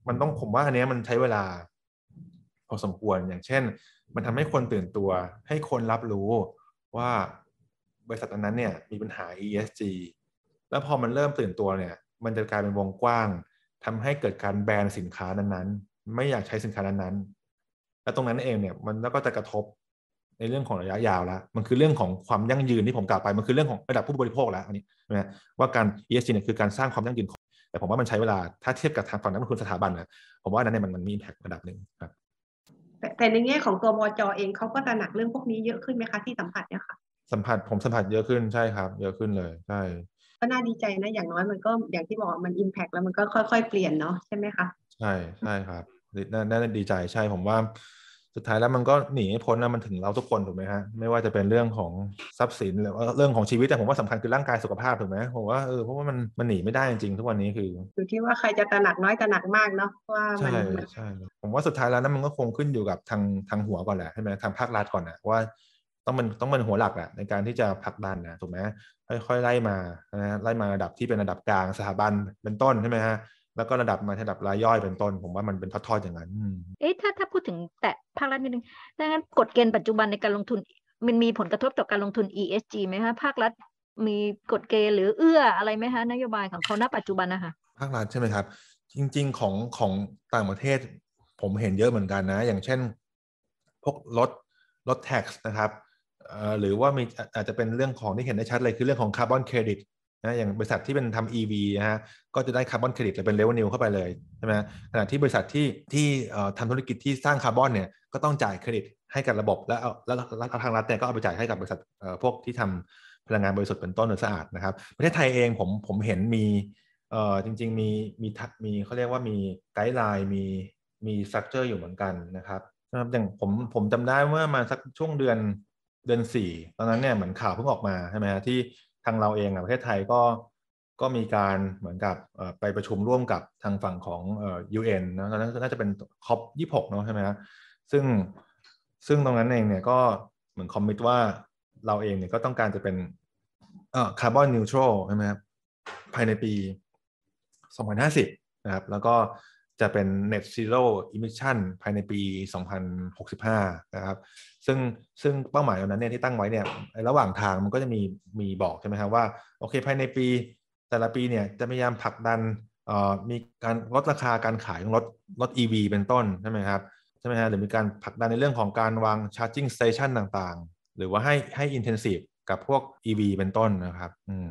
มันต้องผมว่าอันนี้มันใช้เวลาพอสมควรอย่างเช่น มันทำให้คนตื่นตัว ให้คนรับรู้ว่าบริษัทอันนั้นเนี่ยมีปัญหา ESG แล้วพอมันเริ่มตื่นตัวเนี่ย มันจะกลายเป็นวงกว้าง ทำให้เกิดการแบนสินค้านั้นไม่อยากใช้สินค้านั้นๆและตรงนั้นเองเนี่ยมันแล้วก็จะกระทบในเรื่องของระยะยาวแล้วมันคือเรื่องของความยั่งยืนที่ผมกล่าวไปมันคือเรื่องของระดับผู้บริโภคแล้วอันนี้นะว่าการ ESG เนี่ยคือการสร้างความยั่งยืนของแต่ผมว่ามันใช้เวลาถ้าเทียบกับทางฝั่งนักลงทุนสถาบันนะผมว่านั้นเนี่ยมันมันมีแพกระดับหนึ่งครับแต่ในแง่ของตัวบจอเองเขาก็ตระหนักเรื่องพวกนี้เยอะขึ้นไหมคะที่สัมผัสเนี่ยค่ะสัมผัสผมสัมผัสเยอะขึ้นใช่ครับ เยอะขึ้นเลยใช่ก็น่าดีใจนะอย่างน้อยมันก็อย่างที่บอกมันอิมแพกแล้วมันก็ค่อยๆเปลี่ยนเนาะใช่ไหมคะใช่ใช่ครับน่าดีใจใช่ผมว่าสุดท้ายแล้วมันก็หนีไม่พ้นนะมันถึงเราทุกคนถูกไหมฮะไม่ว่าจะเป็นเรื่องของทรัพย์สินหรือว่าเรื่องของชีวิตแต่ผมว่าสำคัญคือร่างกายสุขภาพถูกไหมผมว่าเออเพราะว่ามันมันหนีไม่ได้จริงๆทุกวันนี้คืออยู่ที่ว่าใครจะตระหนักน้อยตระหนักมากเนาะว่าใช่ใช่ผมว่าสุดท้ายแล้วนั้นมันก็คงขึ้นอยู่กับทางทางหัวก่อนแหละใช่ไหมทางภาครัฐก่อนนะว่า ต้องมันต้องมันหัวหลักแหละในการที่จะผลักดันนะถูกไหมค่อยๆไล่มานะไล่มาระดับที่เป็นระดับกลางสถาบันเป็นต้นใช่ไหมฮะแล้วก็ระดับมาระดับรายย่อยเป็นต้น ผมว่ามันเป็นทอดๆอย่างนั้น เอ๊ะถ้าถ้าพูดถึงแต่ภาครัฐนิดนึงดังนั้นกฎเกณฑ์ปัจจุบันในการลงทุนมันมีผลกระทบต่อการลงทุน ESG ไหมคะภาครัฐมีกฎเกณฑ์หรือเอื้ออะไรไหมคะนโยบายของเขาณปัจจุบันนะคะภาครัฐใช่ไหมครับ จริง ๆของของต่างประเทศผมเห็นเยอะเหมือนกันนะ อย่างเช่นพวกลดลดกซ์นะครับหรือว่ามีอาจจะเป็นเรื่องของที่เห็นได้ชัดเลยคือเรื่องของคาร์บอนเครดิตนะอย่างบริษัทที่เป็นทำ EV นะฮะก็จะได้คาร์บอนเครดิตเป็นเลเวลนิวเข้าไปเลยใช่ไหมขณะที่บริษัทที่ที่ทำธุรกิจที่สร้างคาร์บอนเนี่ยก็ต้องจ่ายเครดิตให้กับระบบ แล้วแล้วทางรัฐเนี่ยก็เอาไปจ่ายให้กับบริษัทพวกที่ทำพลังงานบริสุทธิ์เป็นต้นหรือสะอาดนะครับประเทศไทยเองผมผมเห็นมีเอ่อจริงๆ มีมีมีเขาเรียกว่ามีไกด์ไลน์มีมีสตรัคเจอร์อยู่เหมือนกันนะครับอย่างผมผมจำได้เมื่อมาสักช่วงเดือนเดือนสี่ตอนนั้นเนี่ยเหมือนข่าวเพิ่งออกมาใช่ไหมฮะที่ทางเราเองอ่ะประเทศไทยก็ก็มีการเหมือนกับไปประชุมร่วมกับทางฝั่งของยูเอ็นนะตอนนั้นน่าจะเป็นคอปยี่หกเนาะใช่ไหมฮะซึ่งซึ่งตรงนั้นเองเนี่ยก็เหมือนคอมมิตว่าเราเองเนี่ยก็ต้องการจะเป็นคาร์บอนนิวทรัลใช่ไหมครับ ภายในปี 2050 นะครับ แล้วก็จะเป็น net zero emission ภายในปี 2065 นะครับ ซึ่ง ซึ่งเป้าหมายตอนนั้นเนี่ยที่ตั้งไว้เนี่ย ระหว่างทางมันก็จะมี มีบอกใช่ไหมครับว่า โอเค ภายในปี แต่ละปีเนี่ย จะพยายามผลักดันมีการลดราคาการขายรถรถ EV เป็นต้น ใช่ไหมครับ ใช่ไหมฮะหรือมีการผลักดันในเรื่องของการวางชาร์จิ่งสเตชันต่างๆ หรือว่าให้ ให้ intensive กับพวก EV เป็นต้นนะครับ อืม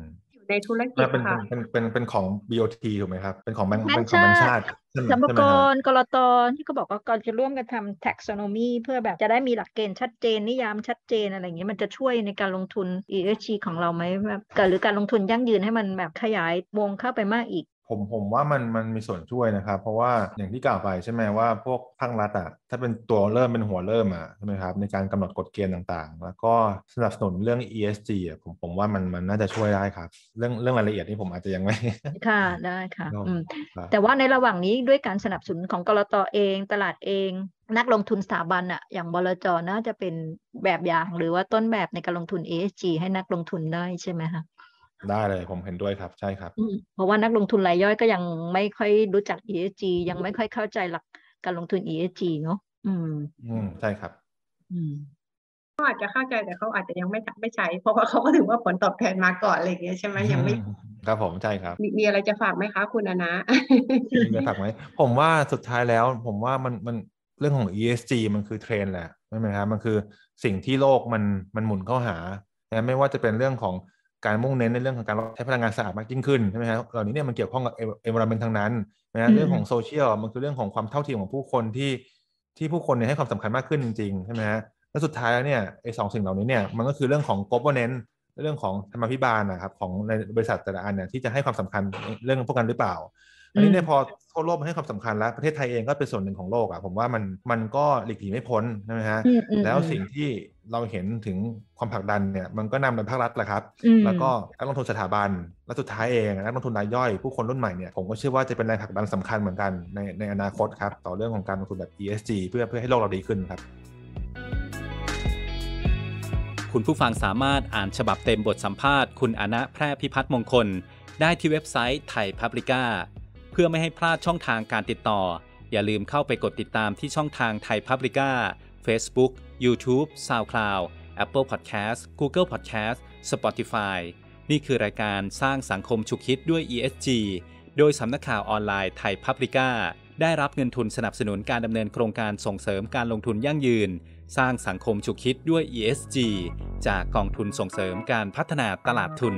ในธุรกิจค่ะเป็นเป็นเป็นของ BOT ถูกไหมครับ เป็นของแบงค์ของแบงค์ชาติสมกรกรตที่เขาบอกว่าก่อนจะร่วมกันทำ taxonomy เพื่อแบบจะได้มีหลักเกณฑ์ชัดเจน นิยามชัดเจนอะไรอย่างนี้มันจะช่วยในการลงทุน ESG ของเราไหมแบบหรือการลงทุนยั่งยืนให้มันแบบขยายวงเข้าไปมากอีกผมผมว่ามันมันมีส่วนช่วยนะครับ เพราะว่าอย่างที่กล่าวไปใช่ไหมว่าพวกภาครัฐอ่ะถ้าเป็นตัวเริ่มเป็นหัวเริ่มอ่ะใช่ไหมครับในการกำหนดกฎเกณฑ์ต่างๆ แล้วก็สนับสนุนเรื่อง ESG อ่ะผมผมว่ามันมันน่าจะช่วยได้ครับ เรื่องเรื่องรายละเอียดนี่ผมอาจจะยังไม่ค่ะได้ค่ะแต่ว่าในระหว่างนี้ด้วยการสนับสนุนของกรตเอง ตลาดเองนักลงทุนสถาบันอะอย่างบลจน่าจะเป็นแบบอย่าง หรือว่าต้นแบบในการลงทุน ESG ให้นักลงทุนได้ใช่ไหมคะได้เลยผมเห็นด้วยครับใช่ครับเพราะว่านักลงทุนรายย่อยก็ยังไม่ค่อยรู้จัก ESG ยังไม่ค่อยเข้าใจหลักการลงทุน ESG เนาะอืม อืมใช่ครับ อืมเขาอาจจะเข้าใจแต่เขาอาจจะยังไม่ไม่ใช้ เพราะว่าเขาก็ถือว่าผลตอบแทนมาก่อนอะไรอย่างเงี้ยใช่ไหมยังไม่ครับ ผมใช่ครับมีอะไรจะฝากไหมคะคุณอนะมีฝากไหมผมว่าสุดท้ายแล้วผมว่ามันมันเรื่องของ ESG มันคือเทรนแหละใช่ไหมครับมันคือสิ่งที่โลกมันมันหมุนเข้าหาไม่ว่าจะเป็นเรื่องของการมุ่งเน้นในเรื่องของการใช้พลังงานสะอาดมากยิ่งขึ้นใช่ไหมครับเหล่านี้เนี่ยมันเกี่ยวข้องกับเอเวอร์เมนทางนั้นนะเรื่องของโซเชียลมันคือเรื่องของความเท่าเทียมของผู้คนที่ที่ผู้คนเนี่ยให้ความสำคัญมากขึ้นจริงๆใช่ไหมฮะและสุดท้ายแล้วเนี่ยไอ้สองสิ่งเหล่านี้เนี่ยมันก็คือเรื่องของโกลบอลเน้นเรื่องของธรรมาภิบาลนะครับของในบริษัทแต่ละอันเนี่ยที่จะให้ความสำคัญเรื่องพวกกันหรือเปล่าอันนี้เนี่ยพอทั่วโลกมันให้ความสำคัญแล้ว ประเทศไทยเองก็เป็นส่วนหนึ่งของโลกอะ่ะผมว่ามันมันก็หลีกหนีไม่พ้นใช่ไหมฮะแล้วสิ่งที่เราเห็นถึงความผลักดันเนี่ยมันก็นำโดยภาครัฐแหละครับ แล้วก็นักลงทุนสถาบันและสุดท้ายเองนักลงทุนรายย่อยผู้คนรุ่นใหม่เนี่ยผมก็เชื่อว่าจะเป็นแรงผลักดันสำคัญเหมือนกัน ในในอนาคตครับต่อเรื่องของการลงทุนแบบ ESG เพื่อเพื่อให้โลกเราดีขึ้นครับ คุณผู้ฟังสามารถอ่านฉบับเต็มบทสัมภาษณ์คุณอนะแพร่พิพัฒน์มงคลได้ที่เว็บไซต์ไทยพับลิก้าเพื่อไม่ให้พลาดช่องทางการติดต่อ อย่าลืมเข้าไปกดติดตามที่ช่องทางไทยพับลิก้า Facebook YouTube SoundCloud Apple Podcast Google Podcast Spotify นี่คือรายการสร้างสังคมฉุกคิดด้วย ESG โดยสำนักข่าวออนไลน์ไทยพับลิก้าได้รับเงินทุนสนับสนุนการดำเนินโครงการส่งเสริมการลงทุนยั่งยืน สร้างสังคมฉุกคิดด้วย ESG จากกองทุนส่งเสริมการพัฒนาตลาดทุน